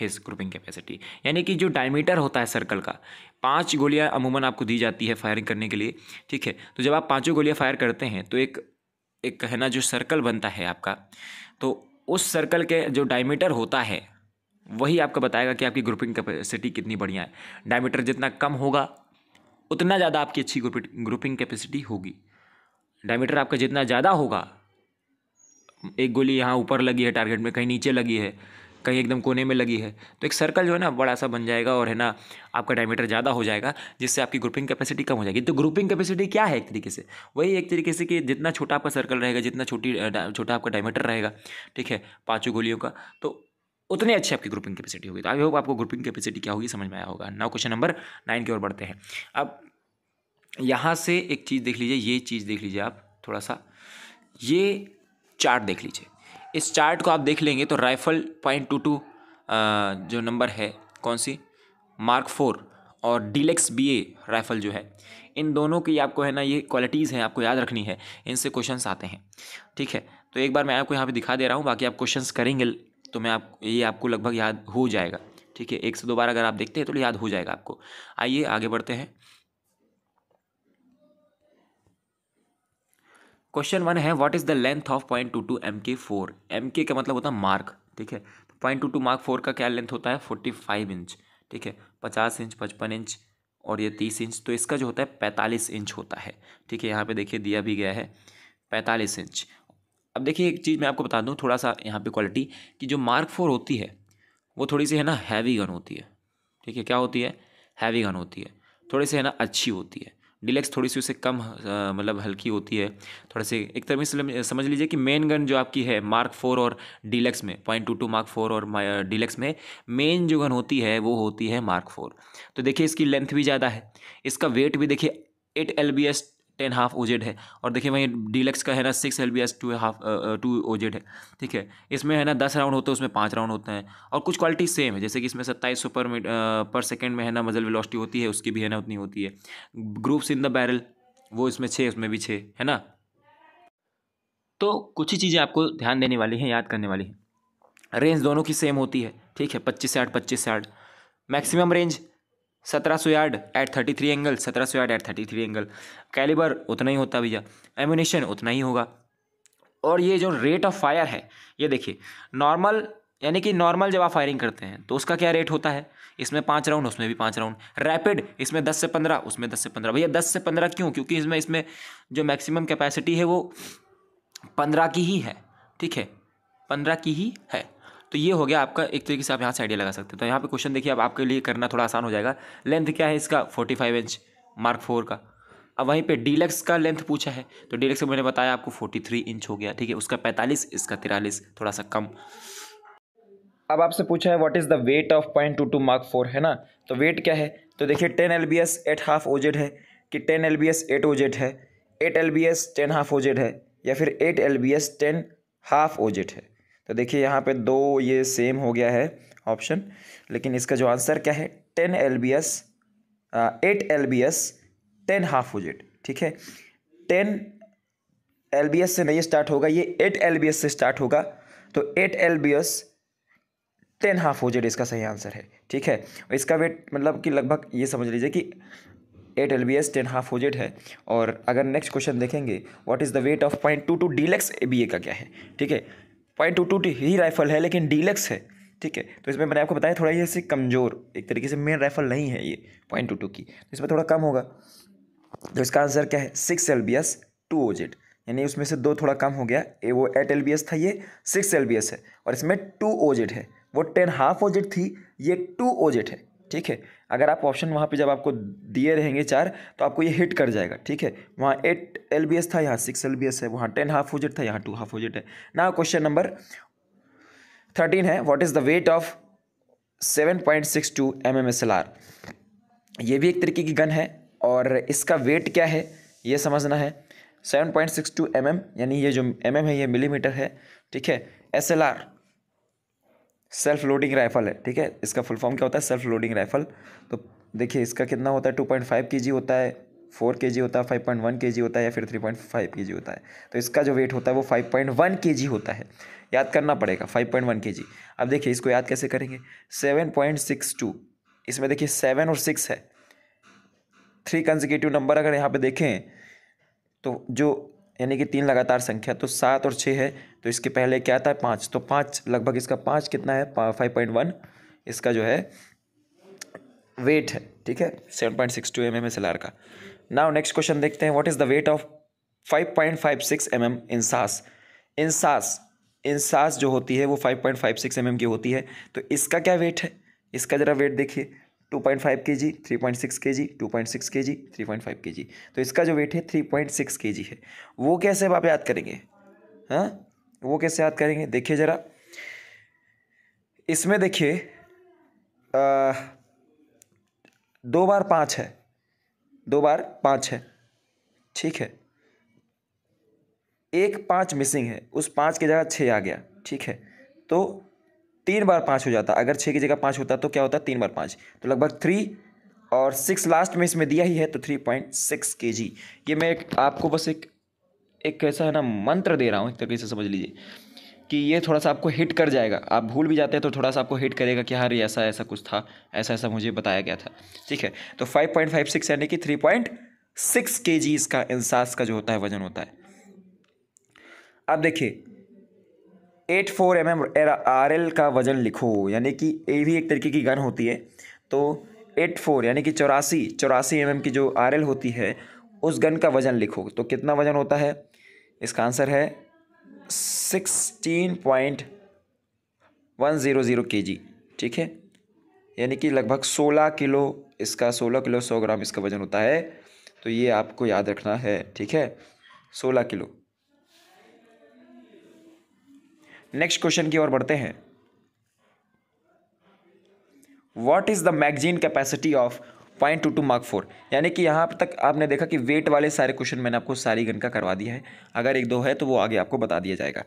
A: his grouping capacity यानी कि जो डायमीटर होता है सर्कल का पांच गोलियां अमूमन आपको दी जाती है फायरिंग करने के लिए ठीक है तो जब आप पांचों गोलियां फायर करते हैं तो एक एक कहना जो सर्कल बनता है आपका तो उस सर्कल के जो डायमीटर होता है वही आपको बताएगा कि आपकी ग्रुपिंग कैपेसिटी कितनी बढ़िया है डायमीटर जितना कम होगा उतना ज़्यादा आपकी अच्छी ग्रुपिंग कैपेसिटी होगी डायमीटर आपका जितना ज़्यादा होगा एक गोली यहाँ ऊपर लगी है टारगेट में कहीं नीचे लगी है कहीं एकदम कोने में लगी है तो एक सर्कल जो है ना बड़ा सा बन जाएगा और है ना आपका डायमीटर ज़्यादा हो जाएगा जिससे आपकी ग्रुपिंग कैपेसिटी कम हो जाएगी तो ग्रुपिंग कैपेसिटी क्या है एक तरीके से वही एक तरीके से कि जितना छोटा आपका सर्कल रहेगा जितना छोटी छोटा आपका डायमीटर रहेगा ठीक है पाँचों गोलियों का तो उतने अच्छे आपकी ग्रुपिंग कैपेसिटी होगी तो आई होप आपको ग्रुपिंग कैपेसिटी क्या होगी समझ में आया होगा नाउ क्वेश्चन नंबर नाइन की ओर बढ़ते हैं अब यहाँ से एक चीज़ देख लीजिए ये चीज़ देख लीजिए आप थोड़ा सा ये चार्ट देख लीजिए इस चार्ट को आप देख लेंगे तो राइफल पॉइंट टू टू जो नंबर है कौन सी मार्क फोर और डीलेक्स बी ए राइफल जो है इन दोनों की आपको है ना ये क्वालिटीज़ हैं आपको याद रखनी है इनसे क्वेश्चंस आते हैं ठीक है तो एक बार मैं आपको यहाँ पे दिखा दे रहा हूँ बाकी आप क्वेश्चंस करेंगे तो मैं आप ये आपको लगभग याद हो जाएगा ठीक है एक से दो बार अगर आप देखते हैं तो याद हो जाएगा आपको आइए आगे बढ़ते हैं क्वेश्चन वन है what is the length of point two two M K four M K का मतलब होता है मार्क ठीक है point two two mark four का क्या लेंथ होता है फोर्टी फाइव इंच ठीक है पचास इंच पचपन इंच और ये तीस इंच तो इसका जो होता है पैंतालीस इंच होता है ठीक है यहाँ पे देखिए दिया भी गया है पैंतालीस इंच अब देखिए एक चीज़ मैं आपको बता दूँ थोड़ा सा यहाँ पे क्वालिटी कि जो मार्क फोर होती है वो थोड़ी सी है ना हैवी गन होती है ठीक है क्या होती है हैवी गन होती है थोड़ी सी है ना अच्छी होती है डिलेक्स थोड़ी सी उसे कम मतलब हल्की होती है थोड़ा सी एक तरह से समझ लीजिए कि मेन गन जो आपकी है मार्क फोर और डीलेक्स में point two two mark four और डिलेक्स में मेन जो गन होती है वो होती है मार्क फोर तो देखिए इसकी लेंथ भी ज़्यादा है इसका वेट भी देखिए eight L B S ten half OZ है और देखिए वहीं डीलक्स का है ना six L B S two half two OZ है ठीक है इसमें है ना दस राउंड होते हैं उसमें पाँच राउंड होते हैं और कुछ क्वालिटी सेम है जैसे कि इसमें सत्ताईस सौ पर पर सेकेंड में है ना मजल वेलोसिटी होती है उसकी भी है ना उतनी होती है ग्रुप्स इन द बैरल वो इसमें छः उसमें भी छः है ना तो कुछ ही चीज़ें आपको ध्यान देने वाली हैं याद करने वाली हैं रेंज दोनों की सेम होती है ठीक है पच्चीस से आठ पच्चीस से आठ मैक्सिमम रेंज सत्रह सौ yard at thirty three angle सत्रह सौ yard at thirty three angle calibre उतना ही होता भैया एम्यूनेशन उतना ही होगा और ये जो रेट ऑफ फायर है ये देखिए नॉर्मल यानी कि नॉर्मल जब आप फायरिंग करते हैं तो उसका क्या रेट होता है इसमें पाँच राउंड उसमें भी पाँच राउंड रैपिड इसमें दस से पंद्रह उसमें दस से पंद्रह भैया दस से पंद्रह क्यों क्योंकि इसमें इसमें जो मैक्सिमम कैपेसिटी है वो पंद्रह की ही है ठीक है पंद्रह की ही है तो ये हो गया आपका एक तरीके से आप यहाँ से आइडिया लगा सकते हैं तो यहाँ पे क्वेश्चन देखिए अब आपके लिए करना थोड़ा आसान हो जाएगा लेंथ क्या है इसका forty five inch mark four का अब वहीं पे डीलक्स का लेंथ पूछा है तो डीलक्स मैंने बताया आपको फोर्टी थ्री इंच हो गया ठीक है उसका पैंतालीस इसका तिरालीस थोड़ा सा कम अब आपसे पूछा है what is the weight of point two two mark four है ना तो वेट क्या है तो देखिए ten L B S eight half Z है कि ten L B S eight Z है eight L B S ten half Z है या फिर eight L B S ten half Z है तो देखिए यहाँ पे दो ये सेम हो गया है ऑप्शन लेकिन इसका जो आंसर क्या है ten L B S eight L B S ten half visit ठीक है टेन एल बी एस से नहीं स्टार्ट होगा ये एट एल बी एस से स्टार्ट होगा तो eight L B S ten half visit इसका सही आंसर है ठीक है इसका वेट मतलब कि लगभग ये समझ लीजिए कि eight L B S ten half O Z है और अगर नेक्स्ट क्वेश्चन देखेंगे what is the weight of point two two deluxe A B A का क्या है ठीक है पॉइंट टू टू ही राइफ़ल है लेकिन डीलक्स है ठीक है तो इसमें मैंने आपको बताया थोड़ा ये से कमज़ोर एक तरीके से मेन राइफ़ल नहीं है ये पॉइंट टू टू की तो इसमें थोड़ा कम होगा तो इसका आंसर क्या है six L B S two O Z यानी उसमें से दो थोड़ा कम हो गया ए वो एट एल बी एस था ये सिक्स एल बी एस है और इसमें टू ओ जेड है वो टेन हाफ ओ जेड थी ये टू ओ जेड है ठीक है अगर आप ऑप्शन वहाँ पे जब आपको दिए रहेंगे चार तो आपको ये हिट कर जाएगा ठीक है वहाँ एट एल बी एस था यहाँ सिक्स एल बी एस है वहाँ टेन हाफ ओजिट था यहाँ टू हाफ ओजिट है ना क्वेश्चन नंबर थर्टीन है what is the weight of seven point six two M M S L R ये भी एक तरीके की गन है और इसका वेट क्या है ये समझना है seven point six two M M यानी ये जो एम mm एम है ये मिलीमीटर है ठीक है S L R self loading rifle है ठीक है इसका फुल फॉर्म क्या होता है सेल्फ लोडिंग राइफल तो देखिए इसका कितना होता है टू पॉइंट फाइव के जी होता है फोर के जी होता है फाइव पॉइंट वन के जी होता है या फिर थ्री पॉइंट फाइव के जी होता है तो इसका जो वेट होता है वो फाइव पॉइंट वन के जी होता है याद करना पड़ेगा फाइव पॉइंट वन के जी अब देखिए इसको याद कैसे करेंगे सेवन पॉइंट सिक्स टू इसमें देखिए सेवन और सिक्स है थ्री कंजिकेटिव नंबर अगर यहाँ पर देखें तो जो यानी कि तीन लगातार संख्या तो सात और छः है तो इसके पहले क्या था पाँच तो पाँच लगभग इसका पाँच कितना है फाइव पॉइंट वन इसका जो है वेट है ठीक है seven point six two M M S L R का नाउ नेक्स्ट क्वेश्चन देखते हैं what is the weight of five point five six M M INSAS INSAS INSAS जो होती है वो five point five six M M की होती है तो इसका क्या वेट है इसका ज़रा वेट देखिए टू पॉइंट फाइव के जी थ्री पॉइंट सिक्स के जी टू पॉइंट सिक्स के जी थ्री पॉइंट फाइव के जी तो इसका जो वेट है थ्री पॉइंट सिक्स के जी है वो कैसे आप याद करेंगे हाँ वो कैसे याद करेंगे देखिए ज़रा इसमें देखिए दो बार पाँच है दो बार पाँच है ठीक है एक पाँच मिसिंग है उस पाँच की जगह छः आ गया ठीक है तो तीन बार पाँच हो जाता अगर छः की जगह पाँच होता तो क्या होता तीन बार पाँच तो लगभग थ्री और सिक्स लास्ट में इसमें दिया ही है तो थ्री पॉइंट सिक्स के जी ये मैं एक आपको बस एक एक कैसा है ना मंत्र दे रहा हूँ एक तरीके से समझ लीजिए कि ये थोड़ा सा आपको हिट कर जाएगा आप भूल भी जाते हैं तो थोड़ा सा आपको हिट करेगा कि यार ऐसा ऐसा कुछ था ऐसा ऐसा मुझे बताया गया था ठीक है तो फाइव पॉइंट फाइव सिक्स यानी कि थ्री पॉइंट सिक्स के जी इसका इंसास का जो होता है वजन होता है अब देखिए eight four M M R L का वज़न लिखो यानी कि ये भी एक तरीके की गन होती है तो एट फोर यानी कि चौरासी चौरासी एम एम की जो आर एल होती है उस गन का वज़न लिखो तो कितना वज़न होता है इसका आंसर है sixteen point one zero zero K G ठीक है यानी कि लगभग सोलह किलो इसका सोलह किलो सौ ग्राम इसका वज़न होता है तो ये आपको याद रखना है ठीक है सोलह किलो नेक्स्ट क्वेश्चन की ओर बढ़ते हैं what is the magazine capacity of point two two mark four यानी कि यहाँ तक आपने देखा कि वेट वाले सारे क्वेश्चन मैंने आपको सारी गन का करवा दिया है अगर एक दो है तो वो आगे आपको बता दिया जाएगा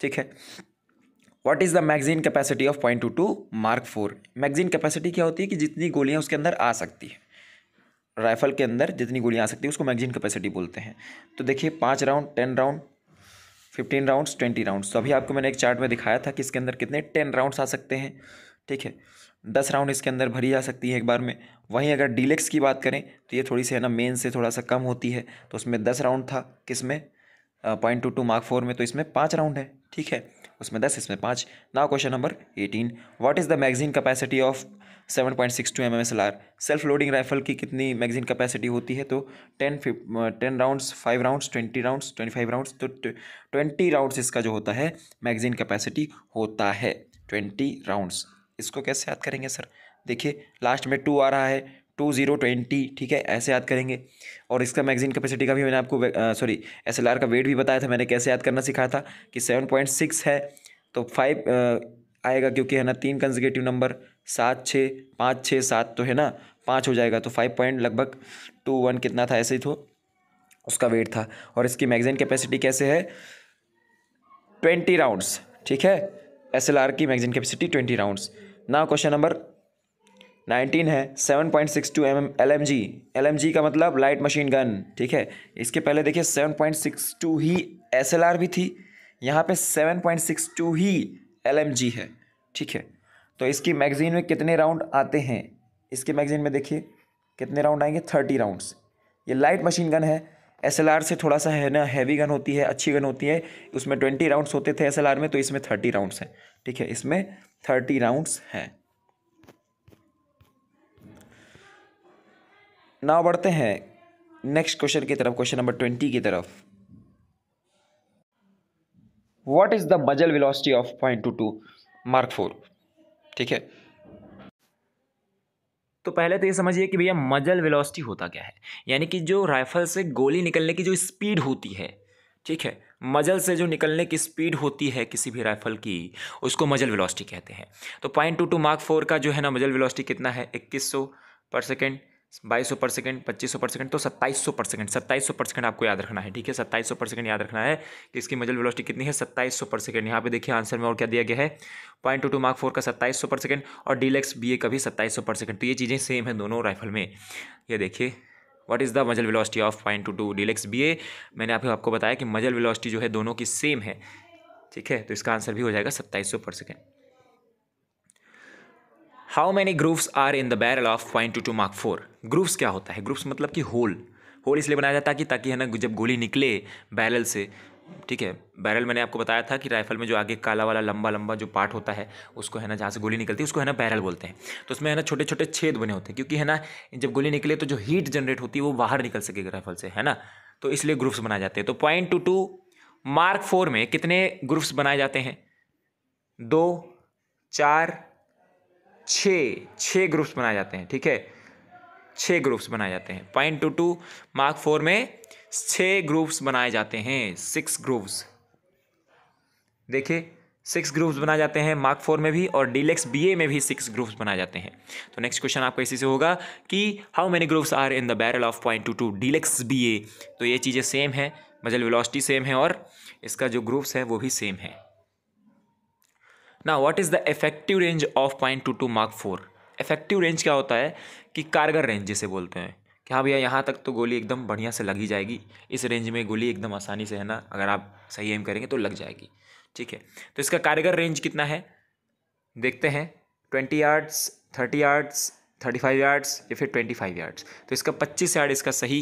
A: ठीक है what is the magazine capacity of point two two mark four magazine capacity क्या होती है कि जितनी गोलियाँ उसके अंदर आ सकती है राइफल के अंदर जितनी गोलियाँ आ सकती है उसको मैगजीन कैपेसिटी बोलते हैं तो देखिए पाँच round ten round fifteen rounds twenty rounds तो अभी आपको मैंने एक चार्ट में दिखाया था कि इसके अंदर कितने टेन राउंड्स आ सकते हैं ठीक है दस राउंड इसके अंदर भरी जा सकती है एक बार में वहीं अगर डीलेक्स की बात करें तो ये थोड़ी सी है ना मेन से थोड़ा सा कम होती है तो उसमें दस राउंड था किस में point two two mark four में तो इसमें पाँच राउंड है ठीक है उसमें दस इसमें पाँच ना question number eighteen what is the magazine capacity of seven point six two M M S L R self loading rifle की कितनी मैगजीन कैपेसिटी होती है तो ten ten rounds five rounds twenty rounds twenty five rounds तो ट्वेंटी राउंड्स इसका जो होता है मैगजीन कैपेसिटी होता है ट्वेंटी राउंड्स इसको कैसे याद करेंगे सर देखिए लास्ट में टू आ रहा है टू जीरो ट्वेंटी ठीक है ऐसे याद करेंगे और इसका मैगजीन कैपेसिटी का भी मैंने आपको सॉरी एस एल आर का वेट भी बताया था मैंने कैसे याद करना सिखाया था कि सेवन पॉइंट सिक्स है तो फाइव आएगा क्योंकि है ना तीन कंजर्गेटिव नंबर सात छः पाँच छः सात तो है ना पाँच हो जाएगा तो फाइव पॉइंट लगभग टू वन कितना था ऐसे ही तो उसका वेट था और इसकी मैगजीन कैपेसिटी कैसे है ट्वेंटी राउंड्स ठीक है एस एल आर की मैगजीन कैपेसिटी ट्वेंटी राउंड्स ना क्वेश्चन नंबर नाइनटीन है seven point six two M M L M G L M G का मतलब लाइट मशीन गन ठीक है इसके पहले देखिए सेवन पॉइंट सिक्स टू ही एस एल आर भी थी यहाँ पे सेवन पॉइंट सिक्स टू ही एल एम जी है ठीक है तो इसकी मैगज़ीन में कितने राउंड आते हैं इसके मैगज़ीन में देखिए कितने राउंड आएंगे थर्टी राउंड्स ये लाइट मशीन गन है एस से थोड़ा सा है ना हैवी गन होती है अच्छी गन होती है उसमें ट्वेंटी राउंड्स होते थे एस में तो इसमें थर्टी राउंड्स हैं ठीक है इसमें थर्टी राउंड्स हैं नाव बढ़ते हैं नेक्स्ट क्वेश्चन की तरफ क्वेश्चन नंबर ट्वेंटी की तरफ what is the muzzle velocity of point two two mark four ठीक है तो पहले तो ये समझिए कि भैया मजल वेलोसिटी होता क्या है यानी कि जो राइफल से गोली निकलने की जो स्पीड होती है ठीक है मजल से जो निकलने की स्पीड होती है किसी भी राइफल की उसको मजल वेलोसिटी कहते हैं तो point two two mark four का जो है ना मजल वेलोसिटी कितना है इक्कीस सौ पर सेकेंड बाईस सौ पर सेकेंड पच्चीस सौ पर सेकेंड तो सत्ताईस सौ पर सेकेंड सत्ताईस सौ पर सेकेंड आपको याद रखना है ठीक है सत्ताईस सौ पर सेकेंड याद रखना है कि इसकी मजल वेलोसिटी कितनी है सत्ताईस सौ पर सेकेंड यहाँ पे देखिए आंसर में और क्या दिया गया है point two two mark four का सत्ताईस सौ पर सेकेंड और डील एक्स बी ए का भी सत्ताईस सौ पर सेकेंड तो ये चीज़ें सेम है दोनों राइफल में ये देखिए what is the muzzle velocity of point two two deluxe B A मैंने आपको आपको बताया कि मजल वेलोसिटी जो है दोनों की सेम है ठीक है तो इसका आंसर भी हो जाएगा सत्ताईस सौ पर second how many grooves are in the barrel of point two two mark four grooves क्या होता है ग्रूव्स मतलब कि होल होल इसलिए बनाया जाता है कि ताकि है ना जब गोली निकले बैरल से ठीक है बैरल मैंने आपको बताया था कि राइफल में जो आगे काला वाला लंबा लंबा जो पार्ट होता है उसको है ना जहाँ से गोली निकलती है उसको है ना बैरल बोलते हैं तो उसमें है ना छोटे छोटे छेद बने होते हैं क्योंकि है ना जब गोली निकले तो जो हीट जनरेट होती है वो बाहर निकल सकेगी राइफल से है ना तो इसलिए ग्रुप्स बनाए जाते हैं तो point two two mark four में कितने ग्रुप्स बनाए जाते हैं दो चार छः छः ग्रुप्स बनाए जाते हैं ठीक है छः ग्रुप्स बनाए जाते हैं point two two mark four में छः ग्रुप्स बनाए जाते हैं सिक्स ग्रुप्स देखिए सिक्स ग्रुप्स बनाए जाते हैं मार्क फोर में भी और डीलेक्स बीए में भी सिक्स ग्रुप्स बनाए जाते हैं तो नेक्स्ट क्वेश्चन आपका इसी से होगा कि how many groups are in the barrel of point two two deluxe B A तो ये चीज़ें सेम है मजल वेलोसिटी सेम है और इसका जो ग्रुप्स है वो भी सेम है ना what is the effective range of point two two mark four effective range क्या होता है कि कारगर रेंज जिसे बोलते हैं कि हाँ भैया यहाँ तक तो गोली एकदम बढ़िया से लगी जाएगी इस रेंज में गोली एकदम आसानी से है ना अगर आप सही एम करेंगे तो लग जाएगी ठीक है तो इसका कारगर रेंज कितना है देखते हैं twenty yards thirty yards thirty five yards या फिर ट्वेंटी फाइव यार्ड्स तो इसका पच्चीस यार्ड इसका सही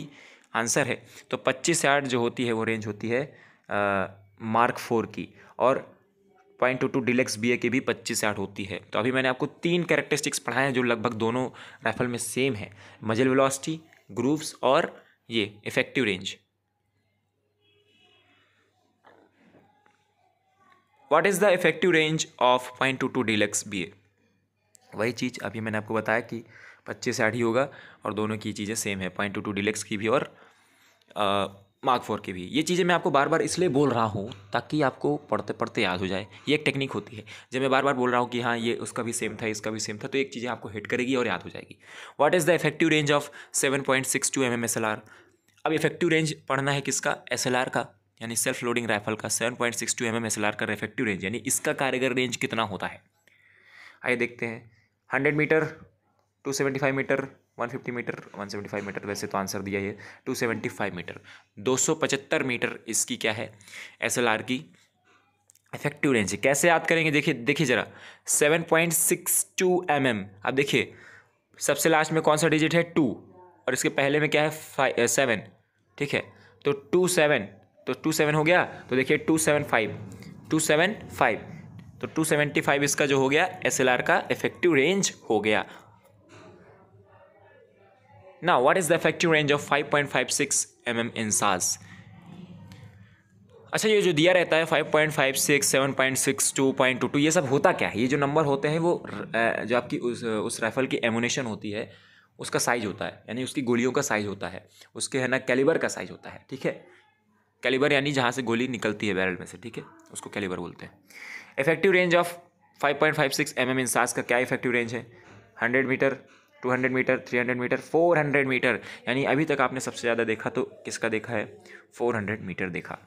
A: आंसर है तो पच्चीस यार्ड जो होती है वो रेंज होती है आ, मार्क फोर की और point two two deluxe B की भी पच्चीस से आठ होती है तो अभी मैंने आपको तीन कैरेक्टरिस्टिक्स पढ़ाए हैं जो लगभग दोनों राइफल में सेम है मजल वेलोसिटी ग्रूव्स और ये effective range what is the effective range of point two two deluxe B वही चीज़ अभी मैंने आपको बताया कि पच्चीस आठ ही होगा और दोनों की चीज़ें सेम है पॉइंट टू टू डिलेक्स की भी और मार्क फोर के भी ये चीज़ें मैं आपको बार बार इसलिए बोल रहा हूँ ताकि आपको पढ़ते पढ़ते याद हो जाए ये एक टेक्निक होती है जब मैं बार बार बोल रहा हूँ कि हाँ ये उसका भी सेम था इसका भी सेम था तो एक चीज़ें आपको हिट करेगी और याद हो जाएगी what is the effective range of seven point six two M M S L R अब इफेक्टिव रेंज पढ़ना है किसका एस एल आर का यानी सेल्फ लोडिंग राइफल का seven point six two M M S L R का इफेक्टिव रेंज यानी इसका कारगर रेंज कितना होता है आइए देखते हैं hundred metre two seventy five metre one fifty metre one five metre वैसे तो आंसर दिया है फ़ाइव मीटर दो सौ पचहत्तर मीटर इसकी क्या है एस एल आर की इफेक्टिव रेंज है कैसे याद करेंगे देखिए देखिए ज़रा seven point six two M M अब देखिए सबसे लास्ट में कौन सा डिजिट है टू और इसके पहले में क्या है फाइव सेवन ठीक है तो टू सेवन तो टू सेवन हो गया तो देखिए two seven five two seven five तो टू सेवेंटी फाइव इसका जो हो गया एस एल आर का इफेक्टिव रेंज हो गया Now, what is the effective range of 5.56 mm in SARS? अच्छा ये जो दिया रहता है 5.56, 7.6, 2.22 ये सब होता क्या है ये जो नंबर होते हैं वो जो आपकी उस उस राइफ़ल की एमुनेशन होती है उसका साइज होता है यानी उसकी गोलियों का साइज होता है उसके है ना कैलिबर का साइज होता है ठीक है कैलिबर यानी जहाँ से गोली निकलती है बैरल में से ठीक है उसको कैलिबर बोलते हैं effective range of 5.56 point mm INSAS का क्या इफेक्टिव रेंज है 100 मीटर 200 मीटर 300 मीटर 400 मीटर यानी अभी तक आपने सबसे ज़्यादा देखा तो किसका देखा है 400 मीटर देखा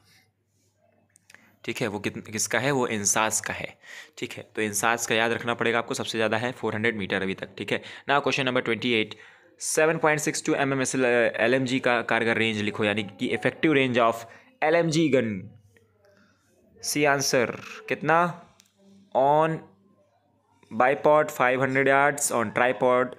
A: ठीक है वो कित किसका है वो इंसास का है ठीक है तो इंसास का याद रखना पड़ेगा आपको सबसे ज़्यादा है 400 मीटर अभी तक ठीक है ना क्वेश्चन नंबर 28 7.62 एम जी का कारगर रेंज लिखो यानी कि effective range of L M G gun सी आंसर कितना on bipod hundred yards on tripod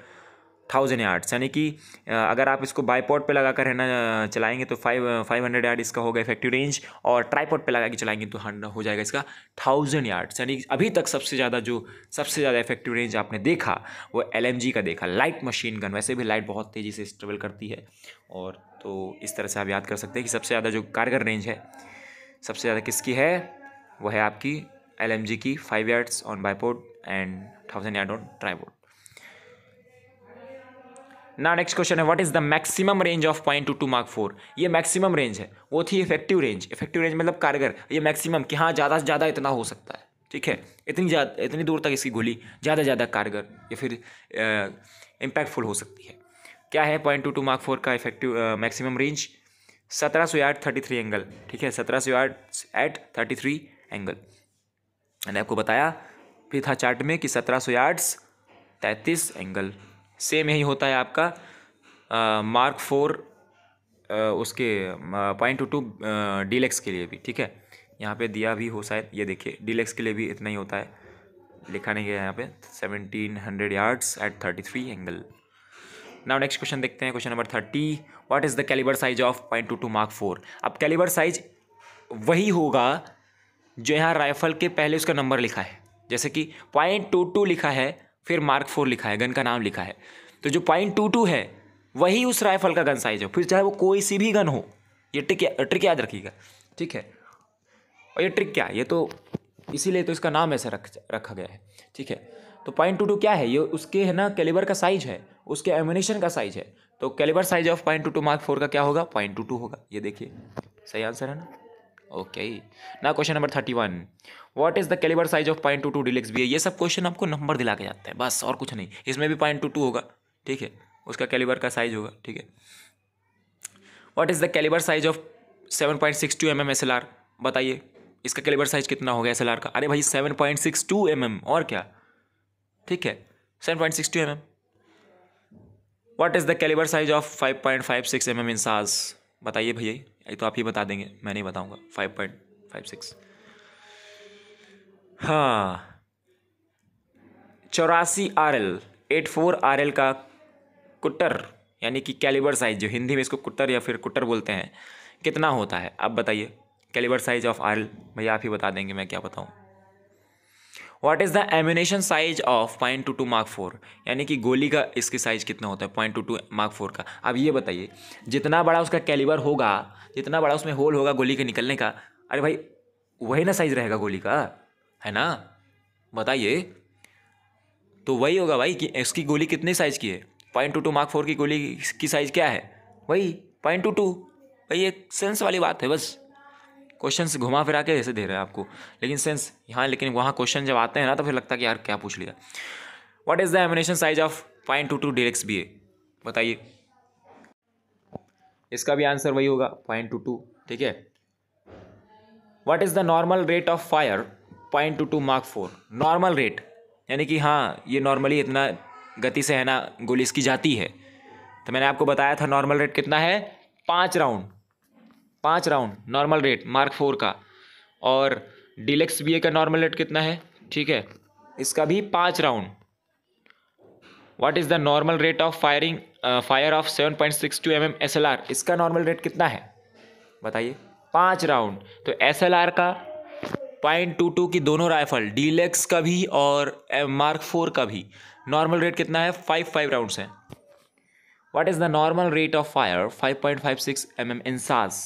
A: thousand yards यानी कि अगर आप इसको बाईपोर्ट पे लगा कर है ना चलाएंगे तो फाइव फाइव हंड्रेड यार्ड इसका होगा इफेक्टिव रेंज और ट्राईपोर्ट पे लगा के चलाएंगे तो हो जाएगा इसका थाउजेंड यार्ड्स यानी अभी तक सबसे ज़्यादा जो सबसे ज़्यादा इफेक्टिव रेंज आपने देखा वो एल का देखा लाइट मशीन गन वैसे भी लाइट बहुत तेज़ी से ट्रेवल करती है और तो इस तरह से आप याद कर सकते हैं कि सबसे ज़्यादा जो कारगर रेंज है सबसे ज़्यादा किसकी है वह है आपकी एल की five yards on bipod and thousand yard on tripod ना नेक्स्ट क्वेश्चन है what is the maximum range of point two two mark four ये मैक्सिमम रेंज है वो थी इफेक्टिव रेंज इफेक्टिव रेंज मतलब कारगर ये मैक्सिमम कि हाँ ज़्यादा से ज़्यादा इतना हो सकता है ठीक है इतनी ज़्यादा इतनी दूर तक इसकी गोली ज़्यादा ज़्यादा कारगर या फिर इम्पैक्टफुल हो सकती है क्या है point two two mark four का इफेक्टिव मैक्सिमम रेंज सत्रह सौ यार्ड थर्टी थ्री एंगल ठीक है सत्रह सौ yard at thirty three angle मैंने आपको बताया फिर था चार्ट में कि सत्रह सौ यार्ड्स तैंतीस एंगल सेम यही होता है आपका आ, मार्क फोर उसके पॉइंट टू टू डीलेक्स के लिए भी ठीक है यहाँ पे दिया भी हो शायद ये देखिए डीलेक्स के लिए भी इतना ही होता है लिखा नहीं गया यहाँ पे seventeen hundred yards at thirty three angle now next question देखते हैं question number thirty what is the calibre size of point two two mark four अब कैलिबर साइज वही होगा जो यहाँ राइफल के पहले उसका नंबर लिखा है जैसे कि पॉइंट टू टू लिखा है फिर मार्क फोर लिखा है गन का नाम लिखा है तो जो पॉइंट टू टू है वही उस राइफल का गन साइज हो फिर चाहे वो कोई सी भी गन हो ये ट्रिक ट्रिक याद रखिएगा ठीक है और ये ट्रिक क्या है ये तो इसीलिए तो इसका नाम ऐसा रख रखा गया है ठीक है तो पॉइंट टू टू क्या है ये उसके है ना कैलिबर का साइज है उसके एमिनेशन का साइज है तो calibre size of point two two mark four का क्या होगा पॉइंट टू टू होगा ये देखिए सही आंसर है ना ओके ना question number thirty one what is the calibre size of point two two deluxe B ये सब क्वेश्चन आपको नंबर दिला के जाते है बस और कुछ नहीं इसमें भी पॉइंट टू टू होगा ठीक है उसका कैलिबर का साइज होगा ठीक है what is the calibre size of seven point six two M M S L R बताइए इसका कैलिबर साइज कितना होगा एस एल आर का अरे भाई seven point six two M M और क्या ठीक है seven point six two M M what is the calibre size of five point five six M M INSAS बताइए भैया एक तो आप ही बता देंगे मैं नहीं बताऊंगा फाइव पॉइंट फाइव सिक्स हाँ चौरासी R L eight four R L का कुटर यानी कि कैलिबर साइज जो हिंदी में इसको कुटर या फिर कुटर बोलते हैं कितना होता है आप बताइए calibre size of R L भैया आप ही बता देंगे मैं क्या बताऊँ what is the ammunition size of point two two mark four यानी कि गोली का इसकी साइज़ कितना होता है point two two mark four का अब ये बताइए जितना बड़ा उसका कैलिबर होगा जितना बड़ा उसमें होल होगा गोली के निकलने का अरे भाई वही ना साइज़ रहेगा गोली का है ना बताइए तो वही होगा भाई कि इसकी गोली कितनी साइज़ की है point two two mark four की गोली की साइज़ क्या है वही पॉइंट टू टू भाई एक सेंस वाली बात है बस क्वेश्चंस घुमा फिरा के ऐसे दे रहे हैं आपको लेकिन सेंस यहाँ लेकिन वहाँ क्वेश्चन जब आते हैं ना तो फिर लगता है कि यार क्या पूछ लिया what is the ammunition size of point two two deluxe B A बताइए इसका भी आंसर वही होगा पॉइंट टू टू ठीक है what is the normal rate of fire point two two mark four normal rate यानी कि हाँ ये नॉर्मली इतना गति से है ना गोली इसकी जाती है तो मैंने आपको बताया था नॉर्मल रेट कितना है पाँच राउंड पाँच round normal rate mark four का और डिलेक्स बी का नॉर्मल रेट कितना है ठीक है इसका भी पाँच round what is the normal rate of firing fire of seven point six two M M S L R इसका नॉर्मल रेट कितना है बताइए पाँच राउंड तो एस एल आर का पॉइंट टू टू की दोनों राइफल डीलेक्स का भी और मार्क uh, फोर का भी नॉर्मल रेट कितना है फाइव फाइव राउंड्स हैं what is the normal rate of fire five point five six M M INSAS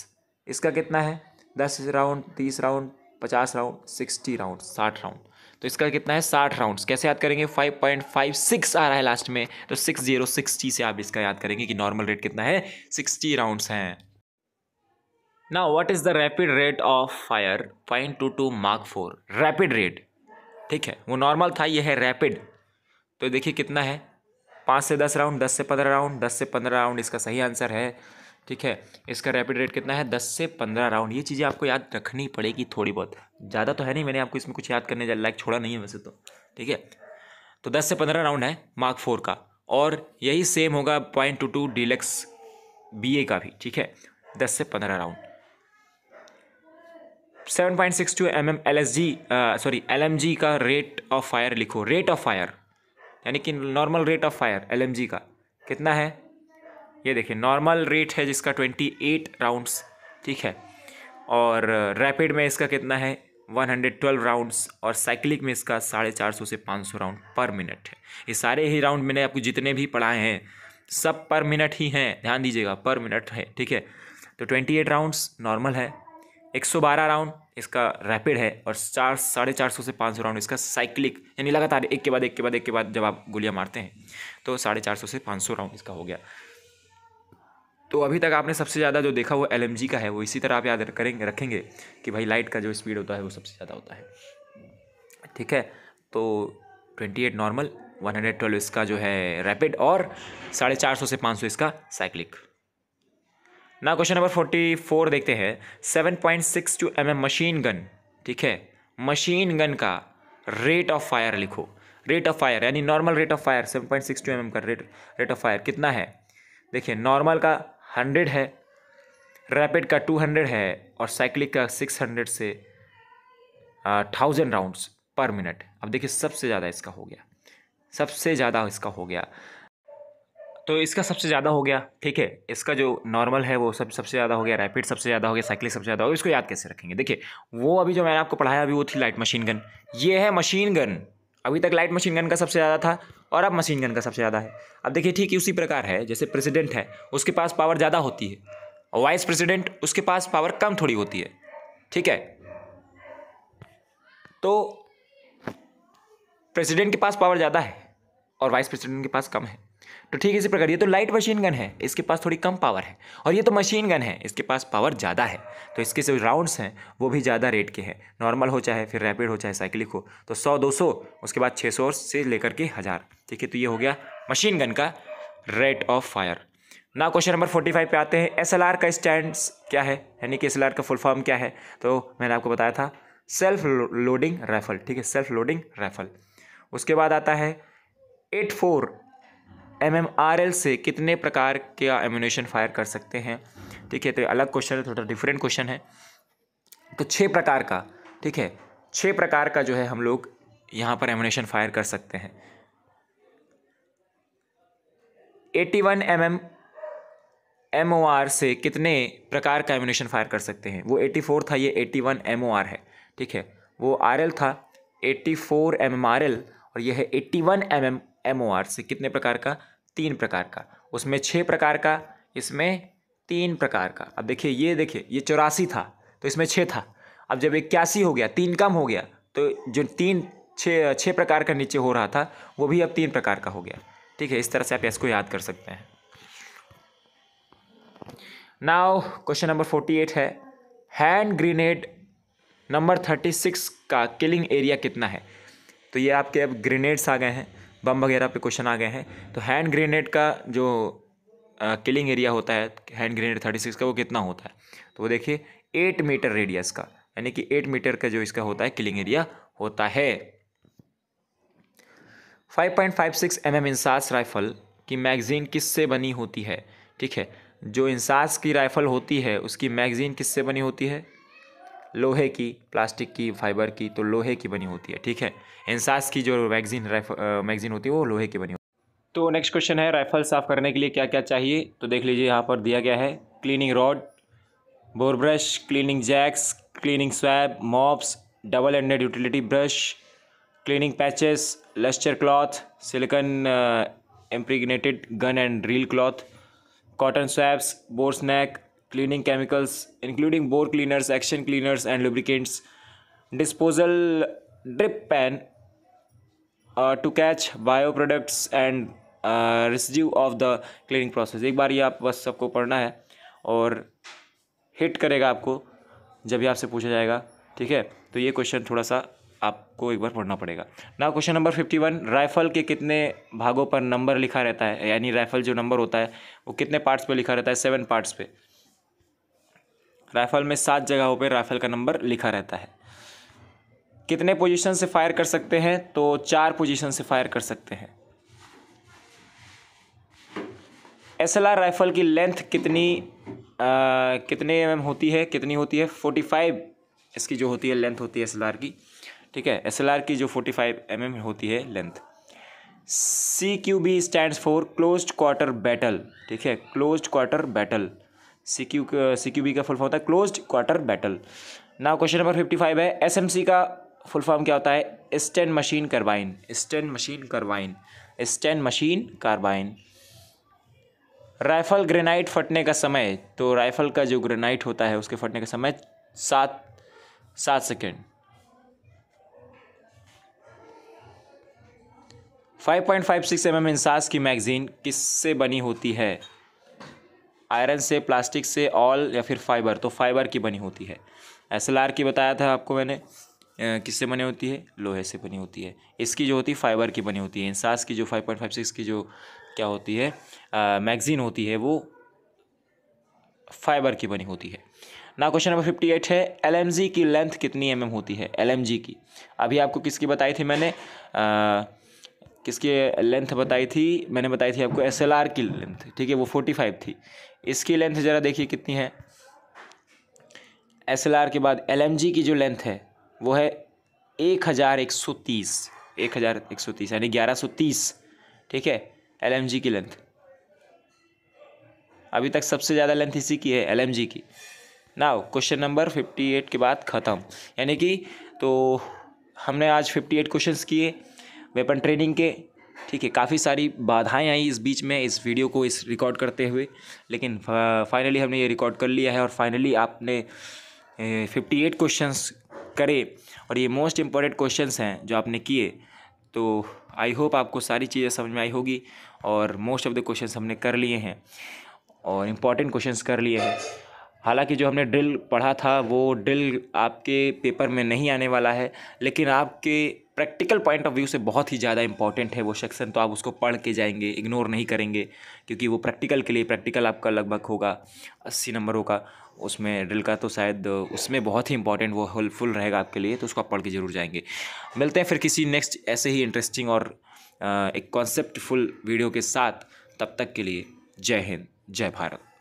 A: इसका कितना है दस राउंड तीस राउंड पचास राउंड सिक्सटी राउंड साठ राउंड तो इसका कितना है साठ राउंड्स कैसे याद करेंगे फाइव पॉइंट फाइव सिक्स आ रहा है लास्ट में तो सिक्स जीरो सिक्सटी से आप इसका याद करेंगे कि नॉर्मल रेट कितना है सिक्सटी राउंड्स हैं ना what is the rapid rate of fire point two two mark four rapid rate ठीक है वो नॉर्मल था ये है रैपिड तो देखिए कितना है पाँच से दस राउंड दस से पंद्रह राउंड दस से पंद्रह राउंड इसका सही आंसर है ठीक है इसका रैपिड रेट कितना है दस से पंद्रह राउंड ये चीज़ें आपको याद रखनी पड़ेगी थोड़ी बहुत ज़्यादा तो है नहीं मैंने आपको इसमें कुछ याद करने लायक छोड़ा नहीं है वैसे तो ठीक है तो दस से पंद्रह राउंड है मार्क फोर का और यही सेम होगा point two two deluxe B का भी ठीक है दस से पंद्रह round seven point six two M M L S G sorry L M G का रेट ऑफ फायर लिखो रेट ऑफ फायर यानी कि normal rate of fire L M G का कितना है ये देखिए नॉर्मल रेट है जिसका ट्वेंटी एट राउंड्स ठीक है और रैपिड uh, में इसका कितना है 112 राउंड्स और साइकिलिक में इसका साढ़े चार सौ से पाँच सौ राउंड पर मिनट है ये सारे ही राउंड मैंने आपको जितने भी पढ़ाए हैं सब पर मिनट ही हैं ध्यान दीजिएगा पर मिनट है ठीक है तो 28 राउंड्स नॉर्मल है 112 राउंड इसका रैपिड है और चार साढ़े चार सौ से पाँच सौ राउंड इसका साइकिलिक यानी लगातार एक के बाद एक के बाद एक के बाद जब आप गोलियाँ मारते हैं तो साढ़े चार सौ से पाँच सौ राउंड इसका हो गया तो अभी तक आपने सबसे ज़्यादा जो देखा वो एल का है वो इसी तरह आप याद करेंगे रखेंगे कि भाई लाइट का जो स्पीड होता है वो सबसे ज़्यादा होता है ठीक है तो 28 नॉर्मल 112 इसका जो है रैपिड और साढ़े चार सौ से पाँच सौ इसका साइक्लिक ना क्वेश्चन नंबर फोर्टी फोर देखते हैं seven point six two M M machine gun ठीक है मशीन गन का रेट ऑफ फायर लिखो रेट ऑफ फायर यानी normal rate of fire seven point six two M M का रेट रेट ऑफ फायर कितना है देखिए नॉर्मल का हंड्रेड है रैपिड का टू हंड्रेड है और साइकिल का सिक्स हंड्रेड से थाउजेंड राउंड्स पर मिनट अब देखिए सबसे ज़्यादा इसका हो गया सबसे ज़्यादा इसका हो गया तो इसका सबसे ज़्यादा हो गया ठीक है इसका जो नॉर्मल है वो सब सबसे ज़्यादा हो गया रैपिड सबसे ज़्यादा हो गया साइकिल सबसे ज़्यादा हो गया इसको याद कैसे रखेंगे देखिए वो अभी जो मैंने आपको पढ़ाया अभी वो थी लाइट मशीन गन ये है मशीन गन अभी तक लाइट मशीन गन का सबसे ज़्यादा था और अब मशीन गन का सबसे ज़्यादा है अब देखिए ठीक है उसी प्रकार है जैसे प्रेसिडेंट है उसके पास पावर ज़्यादा होती है और वाइस प्रेसिडेंट उसके पास पावर कम थोड़ी होती है ठीक है तो प्रेसिडेंट के पास पावर ज़्यादा है और वाइस प्रेसिडेंट के पास कम है तो ठीक इसी प्रकार ये तो लाइट मशीन गन है इसके पास थोड़ी कम पावर है और ये तो मशीन गन है इसके पास पावर ज़्यादा है तो इसके जो राउंड्स हैं वो भी ज़्यादा रेट के हैं नॉर्मल हो चाहे फिर रैपिड हो चाहे साइकिलिक हो तो सौ दो सौ उसके बाद छः सौ से लेकर के हज़ार ठीक है तो ये हो गया मशीन गन का रेट ऑफ फायर ना क्वेश्चन नंबर फोर्टी फाइव पर आते हैं एस एल आर का स्टैंड क्या है यानी कि एस एल आर का फुल फॉर्म क्या है तो मैंने आपको बताया था सेल्फ लोडिंग राइफल ठीक है सेल्फ लोडिंग राइफल उसके बाद आता है eight four M M R L से कितने प्रकार का एम्यूनेशन फायर कर सकते हैं ठीक है तो अलग क्वेश्चन है थोड़ा डिफरेंट क्वेश्चन है तो छः प्रकार का ठीक है छः प्रकार का जो है हम लोग यहाँ पर एम्यूनेशन फायर कर सकते हैं eighty one M M M O R से कितने प्रकार का एम्यूनेशन फायर कर सकते हैं वो एटी फोर था ये eighty one M O R है ठीक है वो आर एल था eighty four M M R L और यह है eighty one M M M O R से कितने प्रकार का तीन प्रकार का उसमें छः प्रकार का इसमें तीन प्रकार का अब देखिए ये देखिए ये चौरासी था तो इसमें छः था अब जब इक्यासी हो गया तीन कम हो गया तो जो तीन छः छः प्रकार का नीचे हो रहा था वो भी अब तीन प्रकार का हो गया ठीक है इस तरह से आप इसको याद कर सकते हैं now question number forty eight है hand grenade number thirty six का किलिंग एरिया कितना है तो ये आपके अब ग्रेनेड्स आ गए हैं बम वगैरह पे क्वेश्चन आ गए हैं तो हैंड ग्रेनेड का जो किलिंग एरिया होता है हैंड ग्रेनेड थर्टी सिक्स का वो कितना होता है तो वो देखिए एट मीटर रेडियस का यानी कि एट मीटर का जो इसका होता है किलिंग एरिया होता है five point M INSAS rifle की मैगज़ीन किससे बनी होती है ठीक है जो इंसास की राइफ़ल होती है उसकी मैगज़ीन किससे बनी होती है लोहे की प्लास्टिक की फाइबर की तो लोहे की बनी होती है ठीक है इंसास की जो मैगजीन मैगजीन होती है वो लोहे की बनी होती है तो नेक्स्ट क्वेश्चन है राइफल साफ़ करने के लिए क्या क्या चाहिए तो देख लीजिए यहाँ पर दिया गया है cleaning rod bore brush cleaning jacks cleaning swab mops double ended utility brush cleaning patches lustre cloth silicon impregnated gun and reel cloth cotton swabs bore snake cleaning chemicals, including bore cleaners, action cleaners, and lubricants, disposal drip pan uh, to catch bioproducts and uh, residue of the cleaning process. एक बार ये आप बस सबको पढ़ना है और हिट करेगा आपको जब भी आपसे पूछा जाएगा ठीक है तो ये क्वेश्चन थोड़ा सा आपको एक बार पढ़ना पड़ेगा ना question number fifty one rifle के कितने भागों पर नंबर लिखा रहता है यानी राइफल जो नंबर होता है वो कितने पार्ट्स पे लिखा रहता है सेवन पार्ट्स पे राइफल में सात जगहों पर राइफल का नंबर लिखा रहता है कितने पोजीशन से फायर कर सकते हैं तो चार पोजीशन से फायर कर सकते हैं एसएलआर राइफल की लेंथ कितनी आ, कितने एम होती है कितनी होती है फोर्टी फाइव इसकी जो होती है लेंथ होती है एसएलआर की ठीक है एसएलआर की जो फोर्टी फाइव एम एम होती है length C Q B stand for close quarter battle ठीक है close quarter battle CQ CQB uh, का फुल फॉर्म होता है close quarter battle now question number fifty five है एसएमसी का फुल फॉर्म क्या होता है Sten machine carbine Sten machine carbine Sten machine carbine rifle grenade फटने का समय तो राइफल का जो ग्रेनाइट होता है उसके फटने का समय सात सात second five point five six M M INSAS की मैगजीन किससे बनी होती है आयरन से प्लास्टिक से ऑल या फिर फाइबर तो फाइबर की बनी होती है एस एल आर की बताया था आपको मैंने किससे बनी होती है लोहे से बनी होती है इसकी जो होती है फाइबर की बनी होती है इंसास की जो फाइव पॉइंट फाइव सिक्स की जो क्या होती है मैगजीन होती है वो फाइबर की बनी होती है ना क्वेश्चन नंबर फिफ्टी एट है एल की लेंथ कितनी एम mm होती है एल की अभी आपको किसकी बताई थी मैंने आ, किसकी लेंथ बताई थी मैंने बताई थी आपको एस एल आर की लेंथ ठीक है वो फोर्टी फाइव थी इसकी लेंथ ज़रा देखिए कितनी है एस एल आर के बाद एल एम जी की जो लेंथ है वो है एक हज़ार एक सौ तीस एक हज़ार एक सौ तीस यानी ग्यारह सौ तीस ठीक है एल एम जी की लेंथ अभी तक सबसे ज़्यादा लेंथ इसी की है एल एम जी की now question number fifty eight के बाद ख़त्म यानी कि तो हमने आज फिफ्टी एट क्वेश्चन किए वेपन ट्रेनिंग के ठीक है काफ़ी सारी बाधाएं आई इस बीच में इस वीडियो को इस रिकॉर्ड करते हुए लेकिन फाइनली हमने ये रिकॉर्ड कर लिया है और फाइनली आपने फिफ्टी एट क्वेश्चंस करे और ये मोस्ट इम्पॉर्टेंट क्वेश्चन हैं जो आपने किए तो आई होप आपको सारी चीज़ें समझ में आई होगी और मोस्ट ऑफ द क्वेश्चन हमने कर लिए हैं और इम्पॉर्टेंट क्वेश्चंस कर लिए हैं हालांकि जो हमने ड्रिल पढ़ा था वो ड्रिल आपके पेपर में नहीं आने वाला है लेकिन आपके प्रैक्टिकल पॉइंट ऑफ व्यू से बहुत ही ज़्यादा इंपॉर्टेंट है वो सेक्शन तो आप उसको पढ़ के जाएंगे इग्नोर नहीं करेंगे क्योंकि वो प्रैक्टिकल के लिए प्रैक्टिकल आपका लगभग होगा अस्सी नंबरों का उसमें ड्रिल का तो शायद उसमें बहुत ही इंपॉर्टेंट वो हेल्पफुल रहेगा आपके लिए तो उसको आप पढ़ के ज़रूर जाएंगे मिलते हैं फिर किसी नेक्स्ट ऐसे ही इंटरेस्टिंग और एक कॉन्सेप्टफुल वीडियो के साथ तब तक के लिए जय हिंद जय भारत